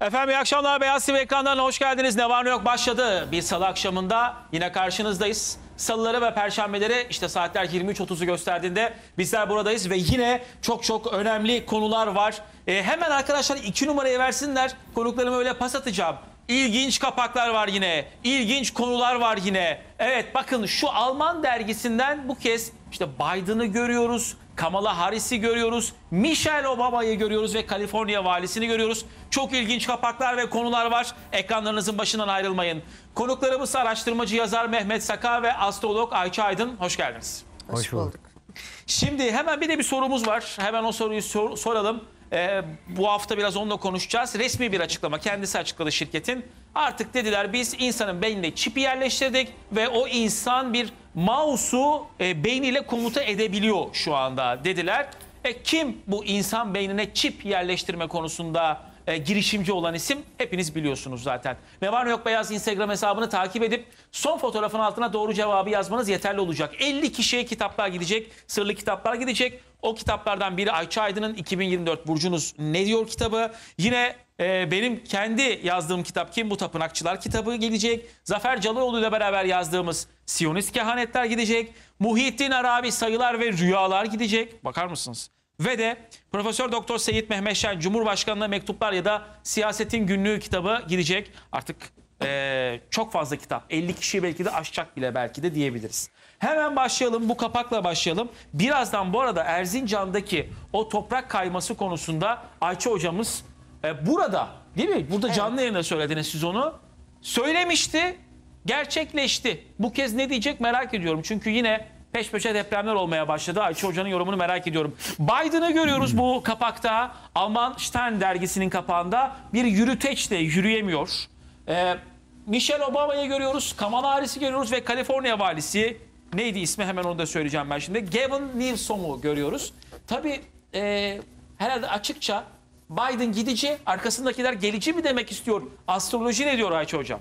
Efendim iyi akşamlar Beyaz TV ekranlarına hoş geldiniz. Ne var ne yok başladı. Bir salı akşamında yine karşınızdayız. Salıları ve perşembeleri işte saatler 23.30'u gösterdiğinde bizler buradayız ve yine çok çok önemli konular var. E, hemen arkadaşlar iki numarayı versinler. konuklarımı öyle pas atacağım. İlginç kapaklar var yine. İlginç konular var yine. Evet bakın şu Alman dergisinden bu kez işte Biden'ı görüyoruz. Kamala Harris'i görüyoruz. Michelle Obama'yı görüyoruz ve Kaliforniya valisini görüyoruz. Çok ilginç kapaklar ve konular var. Ekranlarınızın başından ayrılmayın. Konuklarımız araştırmacı yazar Mehmet Saka ve astrolog Ayça Aydın. Hoş geldiniz. Hoş bulduk. Şimdi hemen bir de bir sorumuz var. Hemen o soruyu sor soralım. Ee, bu hafta biraz onunla konuşacağız. Resmi bir açıklama. Kendisi açıkladı şirketin. Artık dediler biz insanın beynine çipi yerleştirdik ve o insan bir mouse'u e, beyniyle komuta edebiliyor şu anda dediler. E, kim bu insan beynine çip yerleştirme konusunda e, girişimci olan isim hepiniz biliyorsunuz zaten. Ne var ne yok beyaz Instagram hesabını takip edip son fotoğrafın altına doğru cevabı yazmanız yeterli olacak. 50 kişiye kitaplar gidecek, sırlı kitaplar gidecek. O kitaplardan biri Ayça Aydın'ın 2024 Burcunuz Ne Diyor kitabı. Yine e, benim kendi yazdığım kitap Kim Bu Tapınakçılar kitabı gelecek. Zafer Calayoğlu ile beraber yazdığımız Siyonist kehanetler gidecek. Muhyiddin Arabi sayılar ve rüyalar gidecek. Bakar mısınız? Ve de Profesör Doktor Seyit Mehmet Şen Cumhurbaşkanı'na mektuplar ya da siyasetin günlüğü kitabı gidecek. Artık ee, çok fazla kitap. 50 kişi belki de aşacak bile belki de diyebiliriz. Hemen başlayalım bu kapakla başlayalım. Birazdan bu arada Erzincan'daki o toprak kayması konusunda Ayça hocamız e, burada değil mi? Burada evet. canlı yayında söylediniz siz onu. Söylemişti gerçekleşti. Bu kez ne diyecek merak ediyorum. Çünkü yine peş peşe depremler olmaya başladı. Ayşe Hoca'nın yorumunu merak ediyorum. Biden'ı görüyoruz bu kapakta. Alman Stern dergisinin kapağında bir yürüteçle yürüyemiyor. Ee, Michelle Obama'yı görüyoruz, Kamala Harris'i görüyoruz ve Kaliforniya valisi neydi ismi hemen onu da söyleyeceğim ben şimdi. Gavin Newsom'u görüyoruz. Tabii e, herhalde açıkça Biden gidici, arkasındakiler gelici mi demek istiyor? Astroloji ne diyor Ayça Hocam?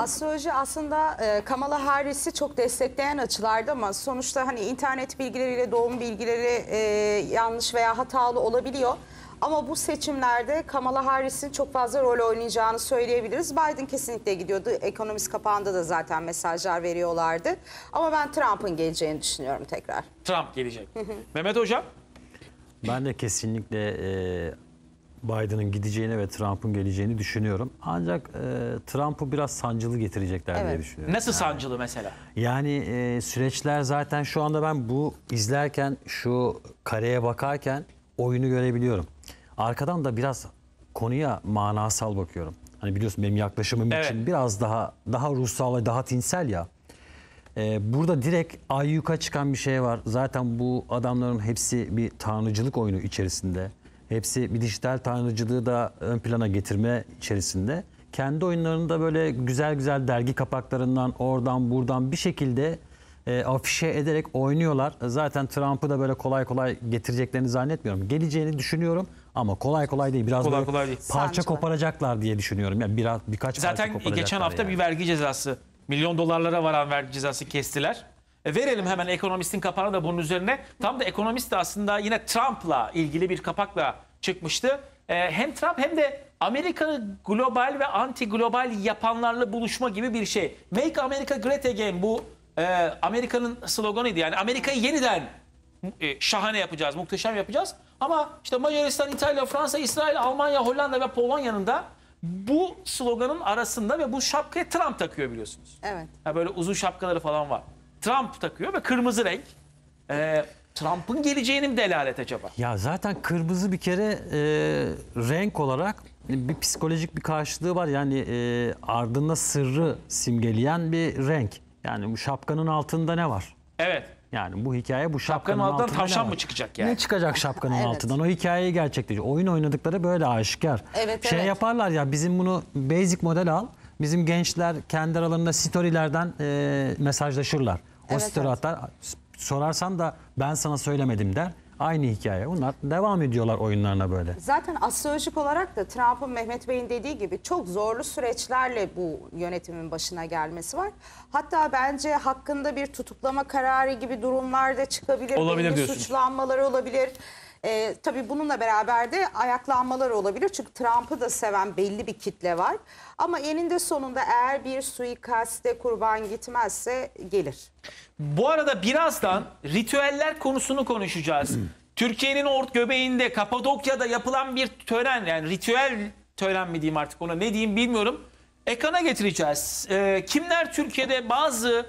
astroloji aslında e, Kamala Harris'i çok destekleyen açılarda ama sonuçta hani internet bilgileriyle doğum bilgileri e, yanlış veya hatalı olabiliyor. Ama bu seçimlerde Kamala Harris'in çok fazla rol oynayacağını söyleyebiliriz. Biden kesinlikle gidiyordu. Ekonomist kapağında da zaten mesajlar veriyorlardı. Ama ben Trump'ın geleceğini düşünüyorum tekrar. Trump gelecek. Mehmet Hocam? Ben de kesinlikle e, Biden'ın gideceğini ve Trump'ın geleceğini düşünüyorum. Ancak e, Trump'ı biraz sancılı getirecekler evet. diye düşünüyorum. Nasıl yani. sancılı mesela? Yani e, süreçler zaten şu anda ben bu izlerken şu kareye bakarken oyunu görebiliyorum. Arkadan da biraz konuya manasal bakıyorum. Hani biliyorsun benim yaklaşımım evet. için biraz daha daha ruhsal ve daha tinsel ya. Ee, burada direkt ayyuka çıkan bir şey var. Zaten bu adamların hepsi bir tanrıcılık oyunu içerisinde. Hepsi bir dijital tanrıcılığı da ön plana getirme içerisinde. Kendi oyunlarında böyle güzel güzel dergi kapaklarından oradan buradan bir şekilde e, afişe ederek oynuyorlar. Zaten Trump'ı da böyle kolay kolay getireceklerini zannetmiyorum. Geleceğini düşünüyorum ama kolay kolay değil. Biraz Kolay kolay değil. parça Sancılar. koparacaklar diye düşünüyorum. Yani biraz birkaç parça koparacaklar Zaten geçen hafta yani. bir vergi cezası, milyon dolarlara varan vergi cezası kestiler. E, verelim hemen ekonomistin kapağını da bunun üzerine. Tam da ekonomist de aslında yine Trump'la ilgili bir kapakla çıkmıştı. E, hem Trump hem de Amerika'nı global ve anti global yapanlarla buluşma gibi bir şey. Make America Great Again bu e, Amerika'nın sloganıydı. Yani Amerika'yı yeniden e, şahane yapacağız, muhteşem yapacağız. Ama işte Macaristan, İtalya, Fransa, İsrail, Almanya, Hollanda ve Polonya'nın da bu sloganın arasında ve bu şapkaya Trump takıyor biliyorsunuz. Evet. Ha böyle uzun şapkaları falan var. Trump takıyor ve kırmızı renk. Ee, Trump'ın geleceğini mi delalet acaba? Ya zaten kırmızı bir kere e, renk olarak bir psikolojik bir karşılığı var. Yani e, ardında sırrı simgeleyen bir renk. Yani bu şapkanın altında ne var? Evet. Yani bu hikaye bu şapkanın, şapkanın altından altında tavşan mı çıkacak yani? Ne çıkacak şapkanın evet. altından? O hikayeyi gerçekleşecek. Oyun oynadıkları böyle aşikar. Evet, şey evet. yaparlar ya bizim bunu basic model al. Bizim gençler kendi aralarında storylerden e, mesajlaşırlar. O evet, istirahatlar evet. sorarsan da ben sana söylemedim der. Aynı hikaye. Bunlar devam ediyorlar oyunlarına böyle. Zaten astrolojik olarak da Trump'ın Mehmet Bey'in dediği gibi çok zorlu süreçlerle bu yönetimin başına gelmesi var. Hatta bence hakkında bir tutuklama kararı gibi durumlarda çıkabilir. Olabilir Belli diyorsun. Suçlanmaları olabilir. E, tabii bununla beraber de ayaklanmalar olabilir. Çünkü Trump'ı da seven belli bir kitle var. Ama eninde sonunda eğer bir suikaste kurban gitmezse gelir. Bu arada birazdan ritüeller konusunu konuşacağız. Türkiye'nin ort göbeğinde Kapadokya'da yapılan bir tören yani ritüel tören mi diyeyim artık ona ne diyeyim bilmiyorum. Ekrana getireceğiz. Ee, kimler Türkiye'de bazı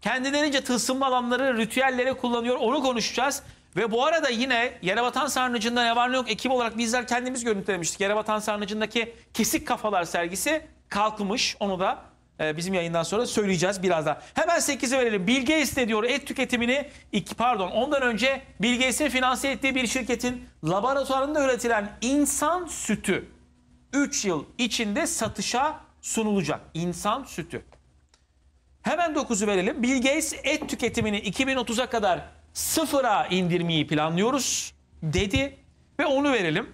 kendilerince tılsımlı alanları ritüellere kullanıyor onu konuşacağız. Ve bu arada yine Yerebatan Sarnıcı'nda ne var ne yok ekip olarak bizler kendimiz görüntülemiştik. Yerebatan Sarnıcı'ndaki Kesik Kafalar sergisi kalkmış. Onu da e, bizim yayından sonra söyleyeceğiz birazdan. Hemen 8'e verelim. Bilge iste diyor et tüketimini iki, pardon ondan önce Bilge finanse ettiği bir şirketin laboratuvarında üretilen insan sütü 3 yıl içinde satışa sunulacak. İnsan sütü. Hemen 9'u verelim. Bill Gates et tüketimini 2030'a kadar sıfıra indirmeyi planlıyoruz dedi ve onu verelim.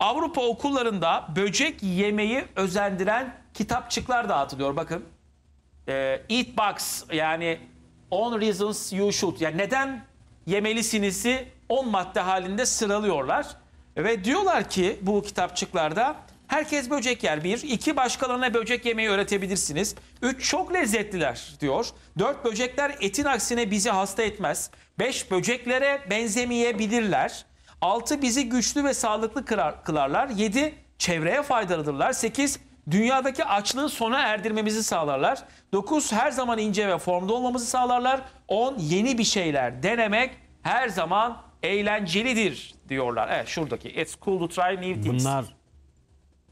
Avrupa okullarında böcek yemeyi özendiren kitapçıklar dağıtılıyor. Bakın e, Eat Box yani 10 Reasons You Should yani neden yemelisinizi 10 madde halinde sıralıyorlar. Ve diyorlar ki bu kitapçıklarda Herkes böcek yer. Bir, iki başkalarına böcek yemeyi öğretebilirsiniz. Üç, çok lezzetliler diyor. Dört, böcekler etin aksine bizi hasta etmez. Beş, böceklere benzemeyebilirler. Altı, bizi güçlü ve sağlıklı kılarlar. Yedi, çevreye faydalıdırlar. Sekiz, dünyadaki açlığı sona erdirmemizi sağlarlar. Dokuz her zaman ince ve formda olmamızı sağlarlar. On yeni bir şeyler denemek her zaman eğlencelidir diyorlar. Evet şuradaki it's cool to try new things. Bunlar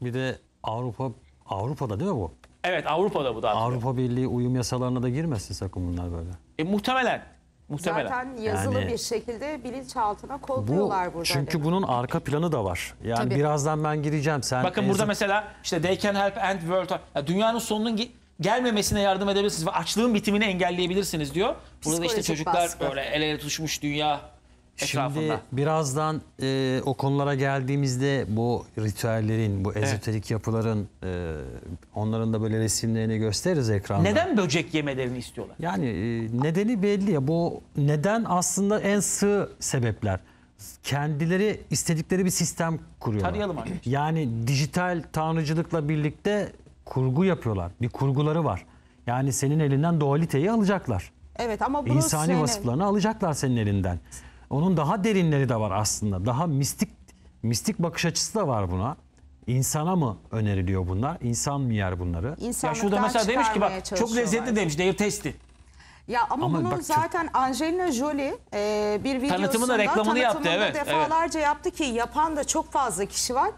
bir de Avrupa Avrupa'da değil mi bu? Evet Avrupa'da bu da. Avrupa Birliği uyum yasalarına da girmesin sakın bunlar böyle. E, muhtemelen. Muhtemelen. Zaten yazılı Yani- bir şekilde bilinçaltına kodluyorlar burada. çünkü demek. bunun arka planı da var. Yani Tabii. birazdan ben gireceğim. Sen Bakın burada mesela işte they can help end world. Ya dünyanın sonunun gelmemesine yardım edebilirsiniz ve açlığın bitimini engelleyebilirsiniz diyor. Burada işte çocuklar baskı. böyle el ele tutuşmuş dünya etrafında. Şimdi birazdan e, o konulara geldiğimizde bu ritüellerin, bu ezoterik yapıların e, onların da böyle resimlerini gösteririz ekranda. Neden böcek yemelerini istiyorlar? Yani e, nedeni belli ya. Bu neden aslında en sığ sebepler. Kendileri istedikleri bir sistem kuruyorlar. Tarayalım abi. Yani dijital tanrıcılıkla birlikte kurgu yapıyorlar. Bir kurguları var. Yani senin elinden dualiteyi alacaklar. Evet ama bunu İnsani vasıflarını alacaklar senin elinden. Onun daha derinleri de var aslında. Daha mistik mistik bakış açısı da var buna. İnsana mı öneriliyor bunlar? İnsan mı yer bunları? Ya şurada mesela demiş ki bak çok lezzetli demiş değil testi. Ya ama, Ama bunu bak, zaten Angelina Jolie e, bir videosunda tanıtımını reklamını yaptı evet. Defalarca evet. yaptı ki yapan da çok fazla kişi var.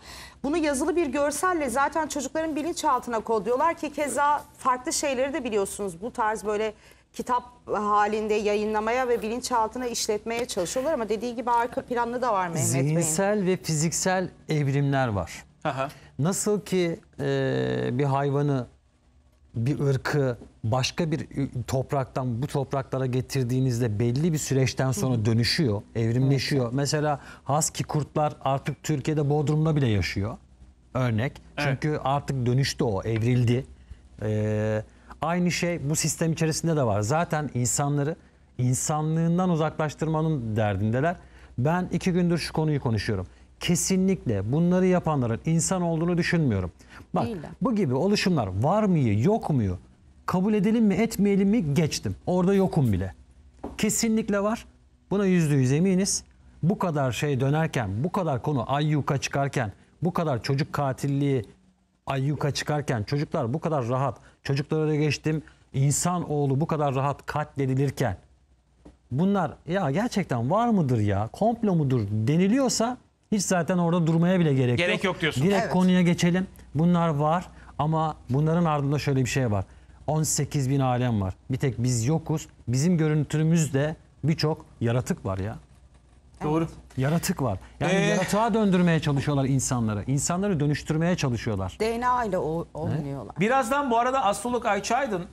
Bunu yazılı bir görselle zaten çocukların bilinçaltına kodluyorlar ki keza farklı şeyleri de biliyorsunuz. Bu tarz böyle kitap halinde yayınlamaya ve bilinçaltına işletmeye çalışıyorlar ama dediği gibi arka planlı da var Mehmet Bey'in. Zihinsel ve fiziksel evrimler var. Aha. Nasıl ki e, bir hayvanı, bir ırkı başka bir topraktan bu topraklara getirdiğinizde belli bir süreçten sonra dönüşüyor, evrimleşiyor. Evet. Mesela husky kurtlar artık Türkiye'de Bodrum'da bile yaşıyor. Örnek. Çünkü evet. artık dönüştü o, evrildi. Ee, Aynı şey bu sistem içerisinde de var. Zaten insanları insanlığından uzaklaştırmanın derdindeler. Ben iki gündür şu konuyu konuşuyorum. Kesinlikle bunları yapanların insan olduğunu düşünmüyorum. Bak Değil. bu gibi oluşumlar var mıyı yok muyu kabul edelim mi etmeyelim mi geçtim. Orada yokum bile. Kesinlikle var. Buna yüzde yüz eminiz. Bu kadar şey dönerken, bu kadar konu ayyuka çıkarken, bu kadar çocuk katilliği ayyuka çıkarken çocuklar bu kadar rahat Çocuklara da geçtim. İnsan oğlu bu kadar rahat katledilirken bunlar ya gerçekten var mıdır ya komplo mudur deniliyorsa hiç zaten orada durmaya bile gerek, gerek yok. yok diyorsun. Direkt evet. konuya geçelim. Bunlar var ama bunların ardında şöyle bir şey var. 18 bin alem var. Bir tek biz yokuz. Bizim görüntümüzde birçok yaratık var ya. Doğru. Yaratık var. Yani Ee, yaratığa döndürmeye çalışıyorlar insanları. İnsanları dönüştürmeye çalışıyorlar. DNA ile olmuyorlar. Birazdan bu arada astrolog Ayça Aydın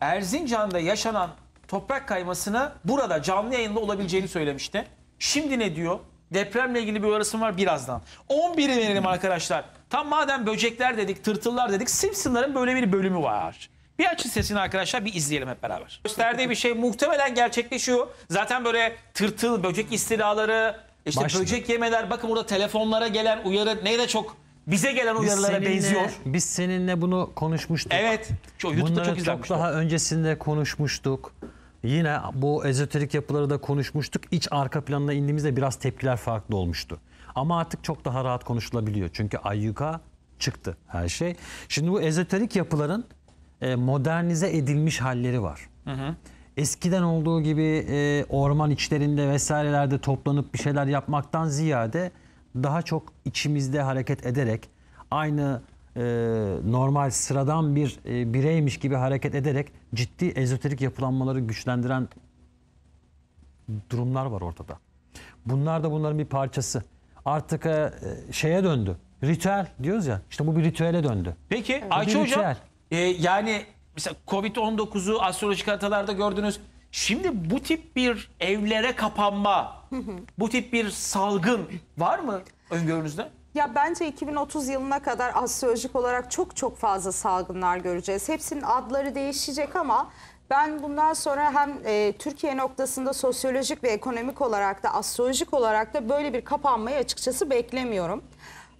Erzincan'da yaşanan toprak kaymasını burada canlı yayında olabileceğini söylemişti. Şimdi ne diyor? Depremle ilgili bir uyarısım var birazdan. 11'i verelim arkadaşlar. Tam madem böcekler dedik, tırtıllar dedik. Simpsonların böyle bir bölümü var. Bir açın sesini arkadaşlar bir izleyelim hep beraber. Gösterdiği bir şey muhtemelen gerçekleşiyor. Zaten böyle tırtıl, böcek istilaları, işte Başladı. böcek yemeler. Bakın burada telefonlara gelen uyarı neye de çok bize gelen uyarılara seninle, benziyor. Biz seninle bunu konuşmuştuk. Evet. Çok, YouTube'da Bunları çok, çok daha öncesinde konuşmuştuk. Yine bu ezoterik yapıları da konuşmuştuk. İç arka planına indiğimizde biraz tepkiler farklı olmuştu. Ama artık çok daha rahat konuşulabiliyor. Çünkü ayyuka çıktı her şey. Şimdi bu ezoterik yapıların e, modernize edilmiş halleri var. Hı hı. Eskiden olduğu gibi e, orman içlerinde vesairelerde toplanıp bir şeyler yapmaktan ziyade daha çok içimizde hareket ederek aynı e, normal sıradan bir e, bireymiş gibi hareket ederek ciddi ezoterik yapılanmaları güçlendiren durumlar var ortada. Bunlar da bunların bir parçası. Artık e, şeye döndü. Ritüel diyoruz ya. İşte bu bir ritüele döndü. Peki Ayça Hocam e, yani mesela Covid-19'u astrolojik haritalarda gördünüz. Şimdi bu tip bir evlere kapanma, bu tip bir salgın var mı öngörünüzde? Ya bence 2030 yılına kadar astrolojik olarak çok çok fazla salgınlar göreceğiz. Hepsinin adları değişecek ama ben bundan sonra hem e, Türkiye noktasında sosyolojik ve ekonomik olarak da astrolojik olarak da böyle bir kapanmayı açıkçası beklemiyorum.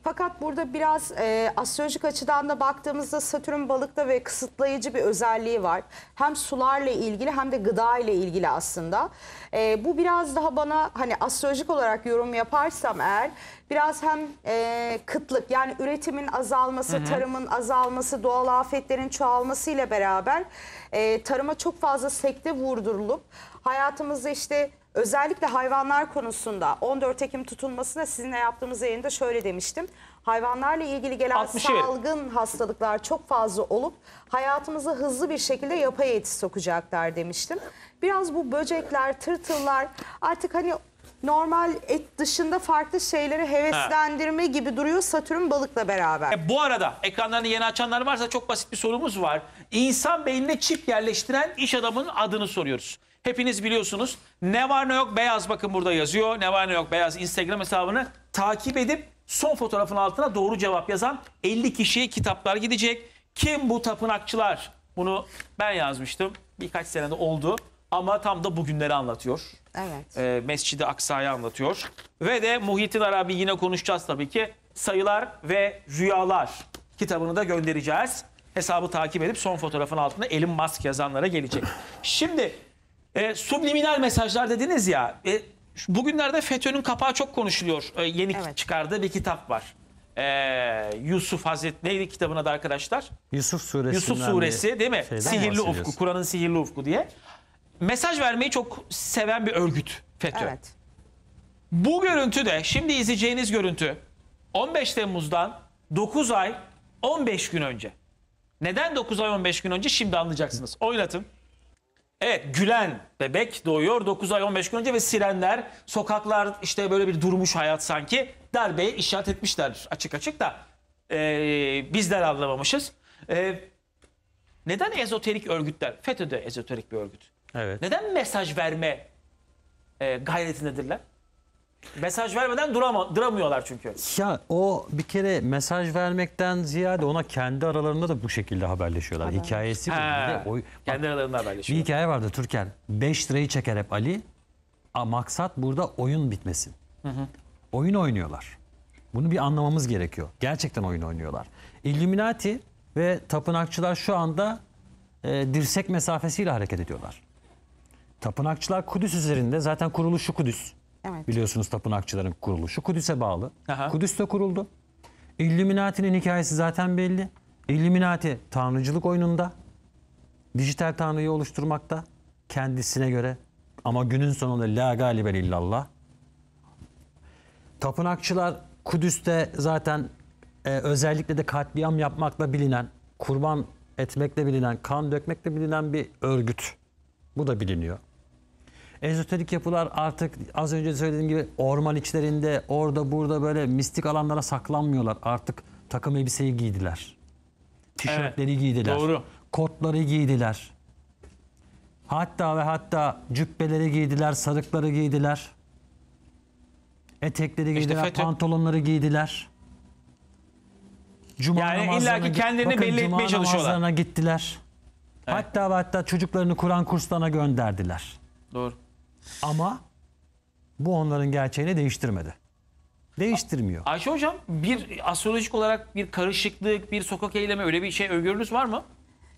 Fakat burada biraz e, astrolojik açıdan da baktığımızda Satürn balıkta ve kısıtlayıcı bir özelliği var. Hem sularla ilgili hem de gıda ile ilgili aslında. E, bu biraz daha bana hani astrolojik olarak yorum yaparsam eğer biraz hem e, kıtlık yani üretimin azalması, hı hı. tarımın azalması, doğal afetlerin çoğalması ile beraber e, tarıma çok fazla sekte vurdurulup hayatımızda işte Özellikle hayvanlar konusunda 14 Ekim tutulmasına sizinle yaptığımız yayında şöyle demiştim. Hayvanlarla ilgili gelen 60'ı salgın hastalıklar çok fazla olup hayatımızı hızlı bir şekilde yapay eti sokacaklar demiştim. Biraz bu böcekler, tırtıllar artık hani normal et dışında farklı şeyleri heveslendirme gibi duruyor Satürn balıkla beraber. E, bu arada ekranlarını yeni açanlar varsa çok basit bir sorumuz var. İnsan beynine çip yerleştiren iş adamının adını soruyoruz. Hepiniz biliyorsunuz ne var ne yok beyaz bakın burada yazıyor. Ne var ne yok beyaz Instagram hesabını takip edip son fotoğrafın altına doğru cevap yazan 50 kişiye kitaplar gidecek. Kim bu tapınakçılar? Bunu ben yazmıştım. Birkaç senede oldu ama tam da bugünleri anlatıyor. Evet. E, ee, mescid Aksa'yı anlatıyor. Ve de Muhyiddin Arabi yine konuşacağız tabii ki. Sayılar ve Rüyalar kitabını da göndereceğiz. Hesabı takip edip son fotoğrafın altına elin Musk yazanlara gelecek. Şimdi e, subliminal mesajlar dediniz ya. E, bugünlerde FETÖ'nün kapağı çok konuşuluyor. E, yeni evet. çıkardığı bir kitap var. E, Yusuf Hazret neydi kitabın adı arkadaşlar? Yusuf Suresi. Yusuf Suresi değil mi? Sihirli Ufku, Kur'an'ın Sihirli Ufku diye. Mesaj vermeyi çok seven bir örgüt FETÖ. Evet. Bu görüntü de şimdi izleyeceğiniz görüntü 15 Temmuz'dan 9 ay 15 gün önce. Neden 9 ay 15 gün önce şimdi anlayacaksınız. Oynatın. Evet gülen bebek doğuyor 9 ay 15 gün önce ve sirenler sokaklar işte böyle bir durmuş hayat sanki darbeye işaret etmişler açık açık da e, bizler anlamamışız. E, neden ezoterik örgütler? FETÖ de ezoterik bir örgüt. Evet. Neden mesaj verme e, gayretindedirler? Mesaj vermeden durama, duramıyorlar çünkü. Ya o bir kere mesaj vermekten ziyade ona kendi aralarında da bu şekilde haberleşiyorlar. Haber. Hikayesi bu. Bir de Kendi aralarında bir hikaye vardı Türker. 5 lirayı çeker hep Ali. A, maksat burada oyun bitmesin. Oyun oynuyorlar. Bunu bir anlamamız gerekiyor. Gerçekten oyun oynuyorlar. Illuminati ve tapınakçılar şu anda e, dirsek mesafesiyle hareket ediyorlar. Tapınakçılar Kudüs üzerinde zaten kuruluşu Kudüs. Evet. Biliyorsunuz tapınakçıların kuruluşu Kudüs'e bağlı. Aha. Kudüs'te kuruldu. İlluminati'nin hikayesi zaten belli. İlluminati tanrıcılık oyununda dijital tanrıyı oluşturmakta kendisine göre ama günün sonunda la galibe illallah. Tapınakçılar Kudüs'te zaten e, özellikle de katliam yapmakla bilinen, kurban etmekle bilinen, kan dökmekle bilinen bir örgüt. Bu da biliniyor. Ezoterik yapılar artık az önce söylediğim gibi orman içlerinde orada burada böyle mistik alanlara saklanmıyorlar. Artık takım elbiseyi giydiler. Tişörtleri evet, giydiler. Doğru. Kotları giydiler. Hatta ve hatta cübbeleri giydiler, sarıkları giydiler. Etekleri giydiler, işte pantolonları giydiler. Cuma yani illaki kendilerini bakın, belli etmeye çalışıyorlar. Cuma gittiler. Evet. Hatta hatta çocuklarını Kur'an kurslarına gönderdiler. Doğru. Ama bu onların gerçeğini değiştirmedi. Değiştirmiyor. Ayşe Hocam bir astrolojik olarak bir karışıklık, bir sokak eylemi öyle bir şey öngörünüz var mı?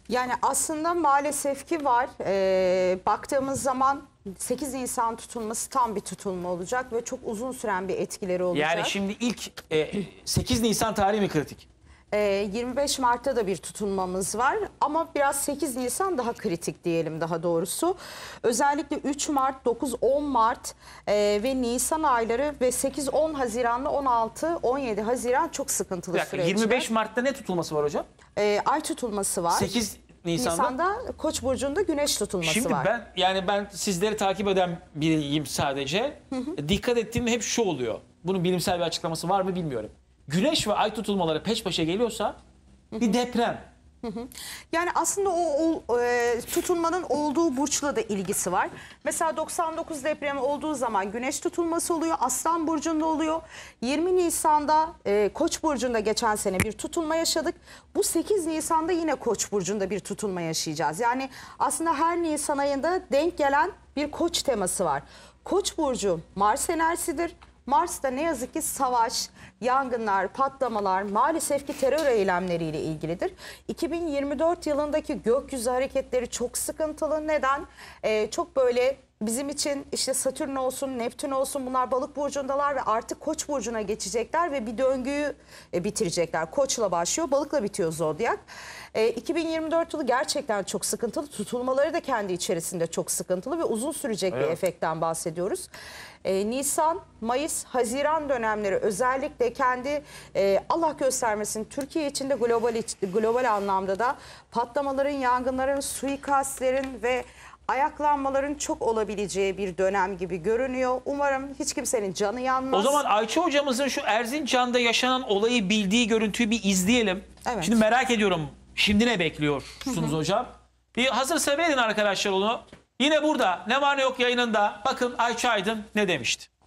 Yani aslında maalesef ki var. Ee, baktığımız zaman 8 Nisan tutulması tam bir tutulma olacak ve çok uzun süren bir etkileri olacak. Yani şimdi ilk e, 8 Nisan tarihi mi kritik? 25 ee, Mart'ta da bir tutunmamız var ama biraz 8 Nisan daha kritik diyelim daha doğrusu. Özellikle 3 Mart, 9-10 Mart e, ve Nisan ayları ve 8-10 Haziran'la 16-17 Haziran çok sıkıntılı süreçler. 25 Mart'ta ne tutulması var hocam? Ee, ay tutulması var. 8 Nisan'da. Nisan'da Koç burcunda güneş tutulması Şimdi var. ben yani ben sizleri takip eden biriyim sadece. Dikkat ettiğim hep şu oluyor. Bunun bilimsel bir açıklaması var mı bilmiyorum güneş ve ay tutulmaları peş peşe geliyorsa bir deprem. Yani aslında o, o e, tutulmanın olduğu burçla da ilgisi var. Mesela 99 depremi olduğu zaman güneş tutulması oluyor. Aslan burcunda oluyor. 20 Nisan'da e, Koç burcunda geçen sene bir tutulma yaşadık. Bu 8 Nisan'da yine Koç burcunda bir tutulma yaşayacağız. Yani aslında her Nisan ayında denk gelen bir Koç teması var. Koç burcu Mars enerjisidir. Mars'ta ne yazık ki savaş, yangınlar, patlamalar maalesef ki terör eylemleriyle ilgilidir. 2024 yılındaki gökyüzü hareketleri çok sıkıntılı. Neden? Ee, çok böyle bizim için işte Satürn olsun, Neptün olsun bunlar balık burcundalar ve artık koç burcuna geçecekler ve bir döngüyü e, bitirecekler. Koçla başlıyor, balıkla bitiyor zodyak. 2024 e, yılı gerçekten çok sıkıntılı. Tutulmaları da kendi içerisinde çok sıkıntılı ve uzun sürecek evet. bir efektten bahsediyoruz. E, Nisan, Mayıs, Haziran dönemleri özellikle kendi Allah göstermesin Türkiye içinde global global anlamda da patlamaların, yangınların, suikastlerin ve ayaklanmaların çok olabileceği bir dönem gibi görünüyor. Umarım hiç kimsenin canı yanmaz. O zaman Ayça hocamızın şu Erzincan'da yaşanan olayı bildiği görüntüyü bir izleyelim. Evet. Şimdi merak ediyorum. Şimdi ne bekliyorsunuz hocam? Bir hazırsa verin arkadaşlar onu. Yine burada ne var ne yok yayınında bakın Ayça Aydın ne demişti.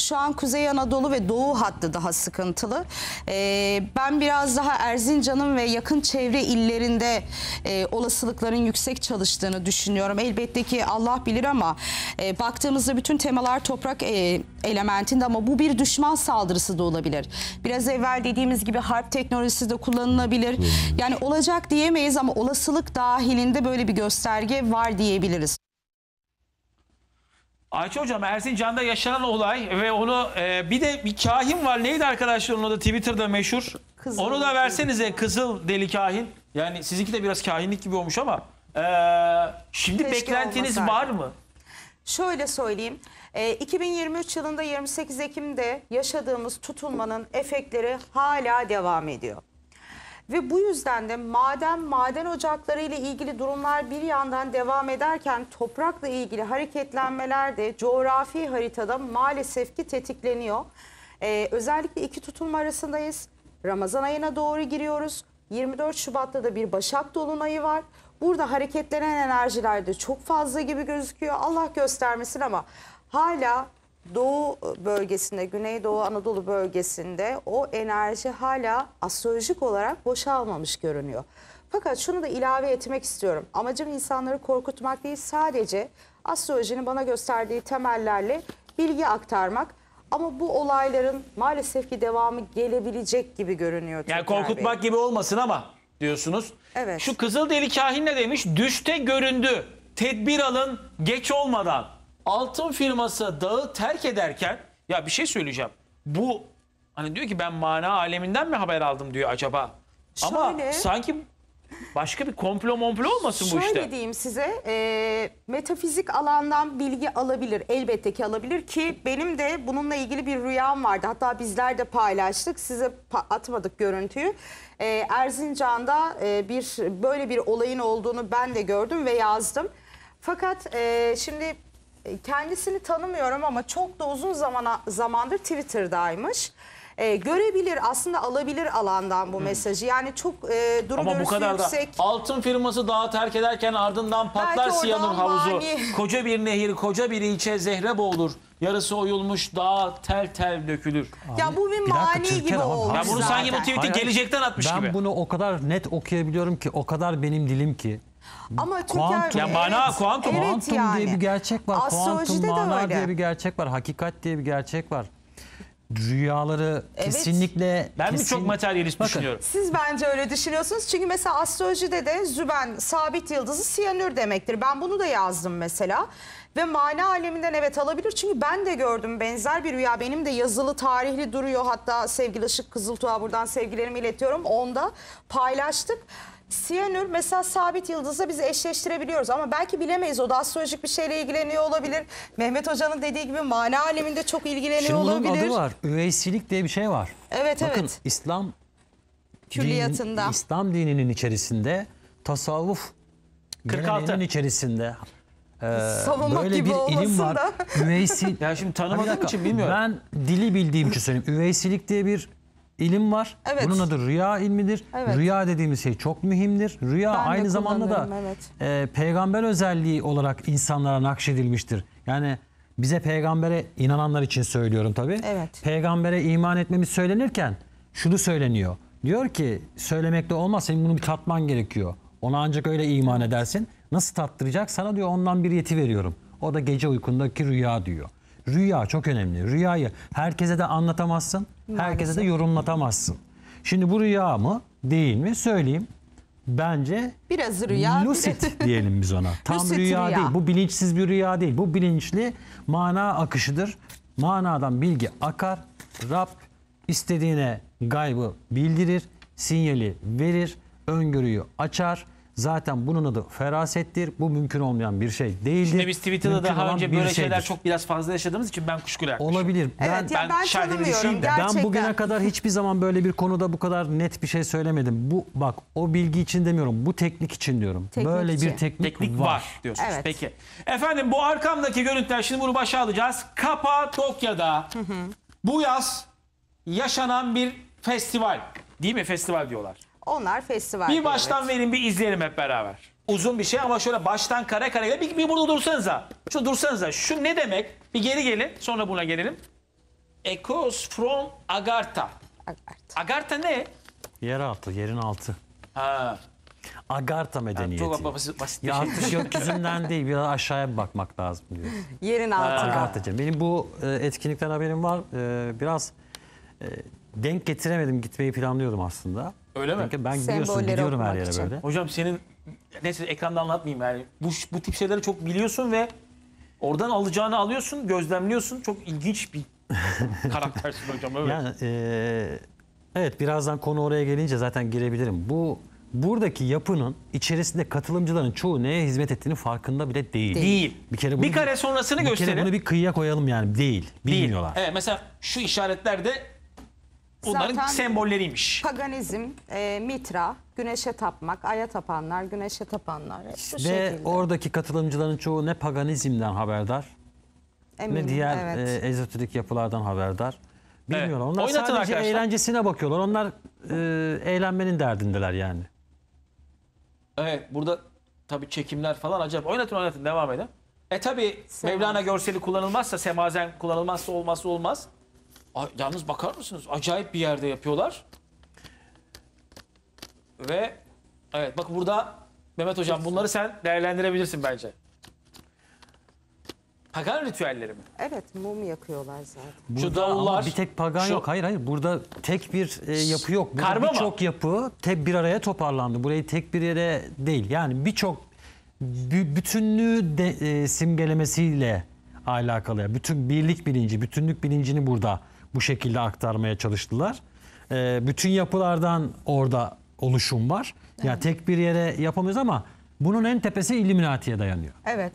Şu an Kuzey Anadolu ve Doğu hattı daha sıkıntılı. Ee, ben biraz daha Erzincan'ın ve yakın çevre illerinde e, olasılıkların yüksek çalıştığını düşünüyorum. Elbette ki Allah bilir ama e, baktığımızda bütün temalar toprak e, elementinde ama bu bir düşman saldırısı da olabilir. Biraz evvel dediğimiz gibi harp teknolojisi de kullanılabilir. Hmm. Yani olacak diyemeyiz ama olasılık dahilinde böyle bir gösterge var diyebiliriz. Ayça Hocam Erzincan'da yaşanan olay ve onu e, bir de bir kahin var. Neydi arkadaşlar onu da Twitter'da meşhur. Kızıl onu da versenize Kızıl Deli Kahin. Yani sizinki de biraz kahinlik gibi olmuş ama e, şimdi Keşke beklentiniz var mı? Şöyle söyleyeyim. 2023 e, yılında 28 Ekim'de yaşadığımız tutulmanın efektleri hala devam ediyor. Ve bu yüzden de maden, maden ocakları ile ilgili durumlar bir yandan devam ederken toprakla ilgili hareketlenmeler de coğrafi haritada maalesef ki tetikleniyor. Ee, özellikle iki tutum arasındayız. Ramazan ayına doğru giriyoruz. 24 Şubat'ta da bir Başak Dolunayı var. Burada hareketlenen enerjiler de çok fazla gibi gözüküyor. Allah göstermesin ama hala Doğu bölgesinde, Güneydoğu Anadolu bölgesinde o enerji hala astrolojik olarak boşalmamış görünüyor. Fakat şunu da ilave etmek istiyorum. Amacım insanları korkutmak değil sadece astrolojinin bana gösterdiği temellerle bilgi aktarmak. Ama bu olayların maalesef ki devamı gelebilecek gibi görünüyor. Yani Türker korkutmak Bey. gibi olmasın ama diyorsunuz. Evet. Şu Kızıl Deli Kahin ne demiş? Düşte göründü. Tedbir alın geç olmadan altın firması dağı terk ederken ya bir şey söyleyeceğim. Bu hani diyor ki ben mana aleminden mi haber aldım diyor acaba. Şöyle, Ama sanki başka bir komplo momplo olmasın bu şöyle işte. diyeyim size e, metafizik alandan bilgi alabilir elbette ki alabilir ki benim de bununla ilgili bir rüyam vardı hatta bizler de paylaştık size pa- atmadık görüntüyü E, Erzincan'da e, bir böyle bir olayın olduğunu ben de gördüm ve yazdım fakat e, şimdi e, kendisini tanımıyorum ama çok da uzun zamana, zamandır Twitter'daymış. E, görebilir aslında alabilir alandan bu mesajı. Yani çok e, durum Ama bu kadar yüksek. da altın firması dağı terk ederken ardından patlar Siyanur havuzu. mani. Koca bir nehir, koca bir ilçe zehre boğulur. Yarısı oyulmuş dağ tel tel dökülür. ya bu bir, bir dakika, mani gibi ama- olmuş Ya bunu sanki bu zaten. tweet'i gelecekten atmış Ben gibi. bunu o kadar net okuyabiliyorum ki, o kadar benim dilim ki. Ama Türker... Kuantum. Ya mana evet, kuantum. Evet kuantum yani. diye bir gerçek var. Astrolojide kuantum mana öyle. diye bir gerçek var. Hakikat diye bir gerçek var. Rüyaları evet. kesinlikle... Ben kesin... çok materyalist Bakın, düşünüyorum. Siz bence öyle düşünüyorsunuz. Çünkü mesela astrolojide de Züben sabit yıldızı siyanür demektir. Ben bunu da yazdım mesela. Ve mana aleminden evet alabilir. Çünkü ben de gördüm benzer bir rüya. Benim de yazılı tarihli duruyor. Hatta sevgili Işık Kızıltuğ'a buradan sevgilerimi iletiyorum. Onda paylaştık. Siyanür mesela sabit yıldızla bizi eşleştirebiliyoruz ama belki bilemeyiz o da astrolojik bir şeyle ilgileniyor olabilir. Mehmet Hoca'nın dediği gibi mana aleminde çok ilgileniyor Şimdi bunun olabilir. adı var üveysilik diye bir şey var. Evet Bakın, evet. İslam külliyatında. Din, İslam dininin içerisinde tasavvuf 46. dininin içerisinde e, Savunmak böyle gibi bir ilim var. Üveysi... Ya şimdi tanımadığım için bilmiyorum. Ben dili bildiğim için söyleyeyim. Üveysilik diye bir ilim var. Evet. Bunun adı rüya ilmidir. Evet. Rüya dediğimiz şey çok mühimdir. Rüya ben aynı zamanda da evet. e, peygamber özelliği olarak insanlara nakşedilmiştir. Yani bize peygambere inananlar için söylüyorum tabii. Evet. Peygambere iman etmemiz söylenirken şunu söyleniyor. Diyor ki söylemekte olmaz senin bunu bir tatman gerekiyor. Ona ancak öyle iman edersin. Nasıl tattıracak? Sana diyor ondan bir yeti veriyorum. O da gece uykundaki rüya diyor. Rüya çok önemli. Rüyayı herkese de anlatamazsın. Herkese de yorumlatamazsın. Şimdi bu rüya mı değil mi söyleyeyim. Bence Biraz rüya, lucid biraz- diyelim biz ona. Tam Lucid rüya, rüya. değil. Bu bilinçsiz bir rüya değil. Bu bilinçli mana akışıdır. Manadan bilgi akar. Rab istediğine gaybı bildirir. Sinyali verir. Öngörüyü açar. Zaten bunun adı ferasettir. Bu mümkün olmayan bir şey değildir. Şimdi biz Twitter'da mümkün daha önce böyle şeyler çok biraz fazla yaşadığımız için ben kuşkuyla yaklaşıyorum. Olabilir. Ben, evet, ben, ben tanımıyorum de. Ben bugüne kadar hiçbir zaman böyle bir konuda bu kadar net bir şey söylemedim. Bu bak o bilgi için demiyorum. Bu teknik için diyorum. Teknikçi. Böyle bir teknik, teknik var. var diyorsunuz. Evet. Peki. Efendim bu arkamdaki görüntüler şimdi bunu başa alacağız. Kapadokya'da hı bu yaz yaşanan bir festival. Değil mi? Festival diyorlar. Onlar festival. Bir baştan evet. verin bir izleyelim hep beraber. Uzun bir şey ama şöyle baştan kare kare bir, bir burada dursanıza. Şu dursanıza. Şu ne demek? Bir geri gelin. Sonra buna gelelim. Echoes from Agartha. Agartha. Agartha ne? Yer altı, yerin altı. Ha. Agartha medeniyeti. Yani çok basit, basit ya artık şey. gökyüzünden değil biraz aşağıya bakmak lazım diyor. Yerin altı. Agartha'cığım. Benim bu e, etkinlikten haberim var. E, biraz e, denk getiremedim gitmeyi planlıyordum aslında. Öyle mi? Çünkü ben biliyorsun Sembolleri gidiyorum her okumak yere için. böyle. Hocam senin neyse ekranda anlatmayayım yani. Bu bu tip şeyleri çok biliyorsun ve oradan alacağını alıyorsun, gözlemliyorsun. Çok ilginç bir karaktersin hocam. Evet. Yani eee, evet birazdan konu oraya gelince zaten girebilirim. Bu buradaki yapının içerisinde katılımcıların çoğu neye hizmet ettiğini farkında bile değil. Değil. Bir kere bunu bir kare sonrasını bir kere bunu bir kıyıya koyalım yani değil. Bilmiyorlar. Evet mesela şu işaretlerde Bunların Zaten sembolleriymiş. Paganizm, e, mitra, güneşe tapmak, aya tapanlar, güneşe tapanlar. Hep bu Ve şekilde. oradaki katılımcıların çoğu ne paganizmden haberdar Eminim, ne diğer evet. e, ezoterik yapılardan haberdar. Bilmiyorlar. Evet. Onlar Oynatın sadece arkadaşlar. eğlencesine bakıyorlar. Onlar e, eğlenmenin derdindeler yani. Evet burada tabii çekimler falan acaba Oynatın oynatın devam edin. E tabii Semazen. Mevlana görseli kullanılmazsa, semazen kullanılmazsa olmazsa olmaz. A- yalnız bakar mısınız? Acayip bir yerde yapıyorlar. Ve evet bak burada Mehmet Hocam bunları sen değerlendirebilirsin bence. Pagan ritüelleri mi? Evet mum yakıyorlar zaten. Burada davullar, ama bir tek pagan şu- yok. Hayır hayır. Burada tek bir e, yapı yok. Burada Karma mı? birçok yapı tek bir araya toparlandı. Burayı tek bir yere değil. Yani birçok bütünlüğü de, e, simgelemesiyle alakalı. Yani Bütün birlik bilinci, bütünlük bilincini burada bu şekilde aktarmaya çalıştılar. E, bütün yapılardan orada oluşum var. Ya yani tek bir yere yapamıyoruz ama bunun en tepesi Illuminati'ye dayanıyor. Evet.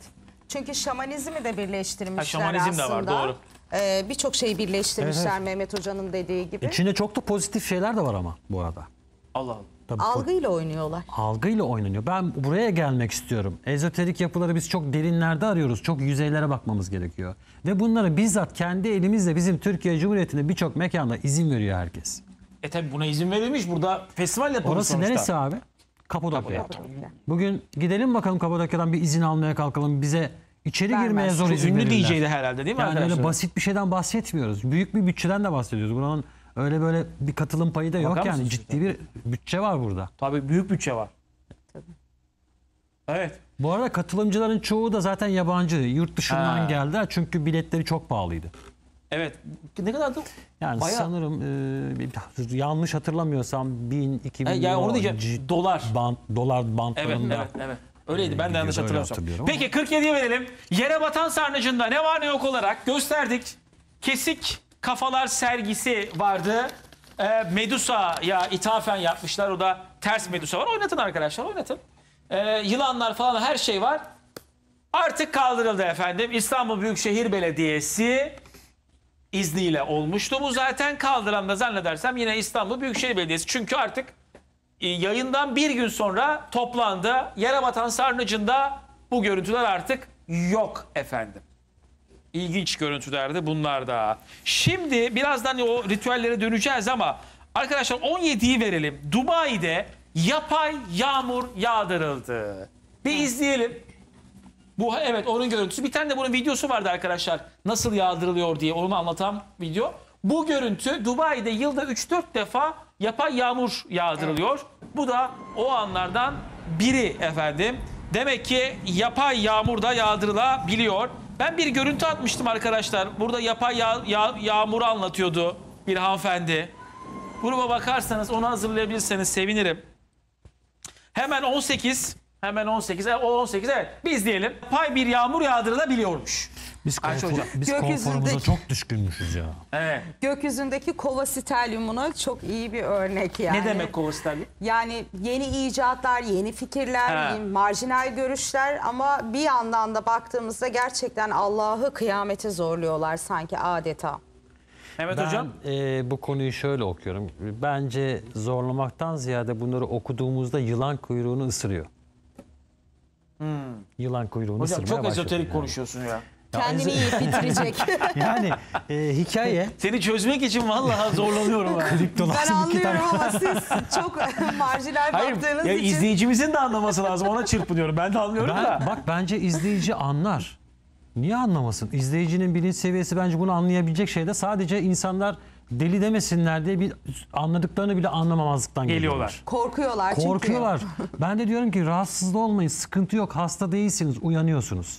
Çünkü şamanizmi de birleştirmişler ha, şamanizm aslında. Şamanizm de var doğru. Ee, Birçok şeyi birleştirmişler evet. Mehmet Hoca'nın dediği gibi. İçinde çok da pozitif şeyler de var ama bu arada. Allah Allah. Tabii Algıyla oynuyorlar. Algıyla oynanıyor. Ben buraya gelmek istiyorum. Ezoterik yapıları biz çok derinlerde arıyoruz. Çok yüzeylere bakmamız gerekiyor. Ve bunları bizzat kendi elimizle bizim Türkiye Cumhuriyeti'nde birçok mekanda izin veriyor herkes. E tabi buna izin verilmiş. Burada festival yapılmış Orası sonuçta. neresi abi? Kapadokya. Bugün gidelim bakalım Kapadokya'dan bir izin almaya kalkalım. Bize içeri Vermez. girmeye zor izin Ünlü DJ'di herhalde değil mi yani arkadaşlar? Yani basit bir şeyden bahsetmiyoruz. Büyük bir bütçeden de bahsediyoruz. Buranın Öyle böyle bir katılım payı da yok yani. Ciddi bir bütçe var burada. Tabii büyük bütçe var. Tabii. Evet. Bu arada katılımcıların çoğu da zaten yabancı. Yurt dışından Ha. geldiler çünkü biletleri çok pahalıydı. Evet. Ne kadardı? Yani Bayağı- sanırım e, yanlış hatırlamıyorsam 1000 2000 yani euro Dolar. band, dolar Evet, bantlarında. evet, evet. Öyleydi. E, ben de yanlış gidiyordu, hatırlamıyorsam. Peki 47'ye verelim. Yere batan sarnıcında ne var ne yok olarak gösterdik. Kesik Kafalar sergisi vardı. Ee, Medusa ya ithafen yapmışlar. O da ters Medusa var. Oynatın arkadaşlar oynatın. E, yılanlar falan her şey var. Artık kaldırıldı efendim. İstanbul Büyükşehir Belediyesi izniyle olmuştu bu zaten. Kaldıran da zannedersem yine İstanbul Büyükşehir Belediyesi. Çünkü artık e, yayından bir gün sonra toplandı. Yerebatan Sarnıcı'nda bu görüntüler artık yok efendim. İlginç görüntülerdi bunlar da. Şimdi birazdan o ritüellere döneceğiz ama arkadaşlar 17'yi verelim. Dubai'de yapay yağmur yağdırıldı. Bir izleyelim. Bu evet onun görüntüsü. Bir tane de bunun videosu vardı arkadaşlar. Nasıl yağdırılıyor diye onu anlatan video. Bu görüntü Dubai'de yılda 3-4 defa yapay yağmur yağdırılıyor. Bu da o anlardan biri efendim. Demek ki yapay yağmur da yağdırılabiliyor. Ben bir görüntü atmıştım arkadaşlar. Burada yapay yağ, yağ, yağmuru anlatıyordu bir hanımefendi. Gruba bakarsanız onu hazırlayabilirseniz sevinirim. Hemen 18, hemen 18, e, o 18 evet biz diyelim. Yapay bir yağmur yağdırılabiliyormuş. Biz, Ayşe konfor, Hocam. biz Gökyüzündeki- konforumuza çok düşkünmüşüz ya. Evet. Gökyüzündeki kova sitelyumuna çok iyi bir örnek yani. Ne demek kova sitelyum? Yani yeni icatlar, yeni fikirler, He. marjinal görüşler ama bir yandan da baktığımızda gerçekten Allah'ı kıyamete zorluyorlar sanki adeta. Mehmet Ben Hocam. e, bu konuyu şöyle okuyorum. Bence zorlamaktan ziyade bunları okuduğumuzda yılan kuyruğunu ısırıyor. Hmm. Yılan kuyruğunu Hocam ısırmaya çok başladı ezoterik yani. konuşuyorsun ya. Kendini iyi bitirecek. yani e, hikaye. Seni çözmek için vallahi zorlanıyorum. Kripto ben anlıyorum ama siz çok marjinal Hayır, baktığınız ya için. izleyicimizin de anlaması lazım. Ona çırpınıyorum. Ben de anlıyorum ben, da. Bak bence izleyici anlar. Niye anlamasın? İzleyicinin bilinç seviyesi bence bunu anlayabilecek şeyde sadece insanlar deli demesinler diye bir anladıklarını bile anlamamazlıktan geliyorlar. geliyorlar. Korkuyorlar çünkü. Korkuyorlar. ben de diyorum ki rahatsız olmayın, sıkıntı yok, hasta değilsiniz, uyanıyorsunuz.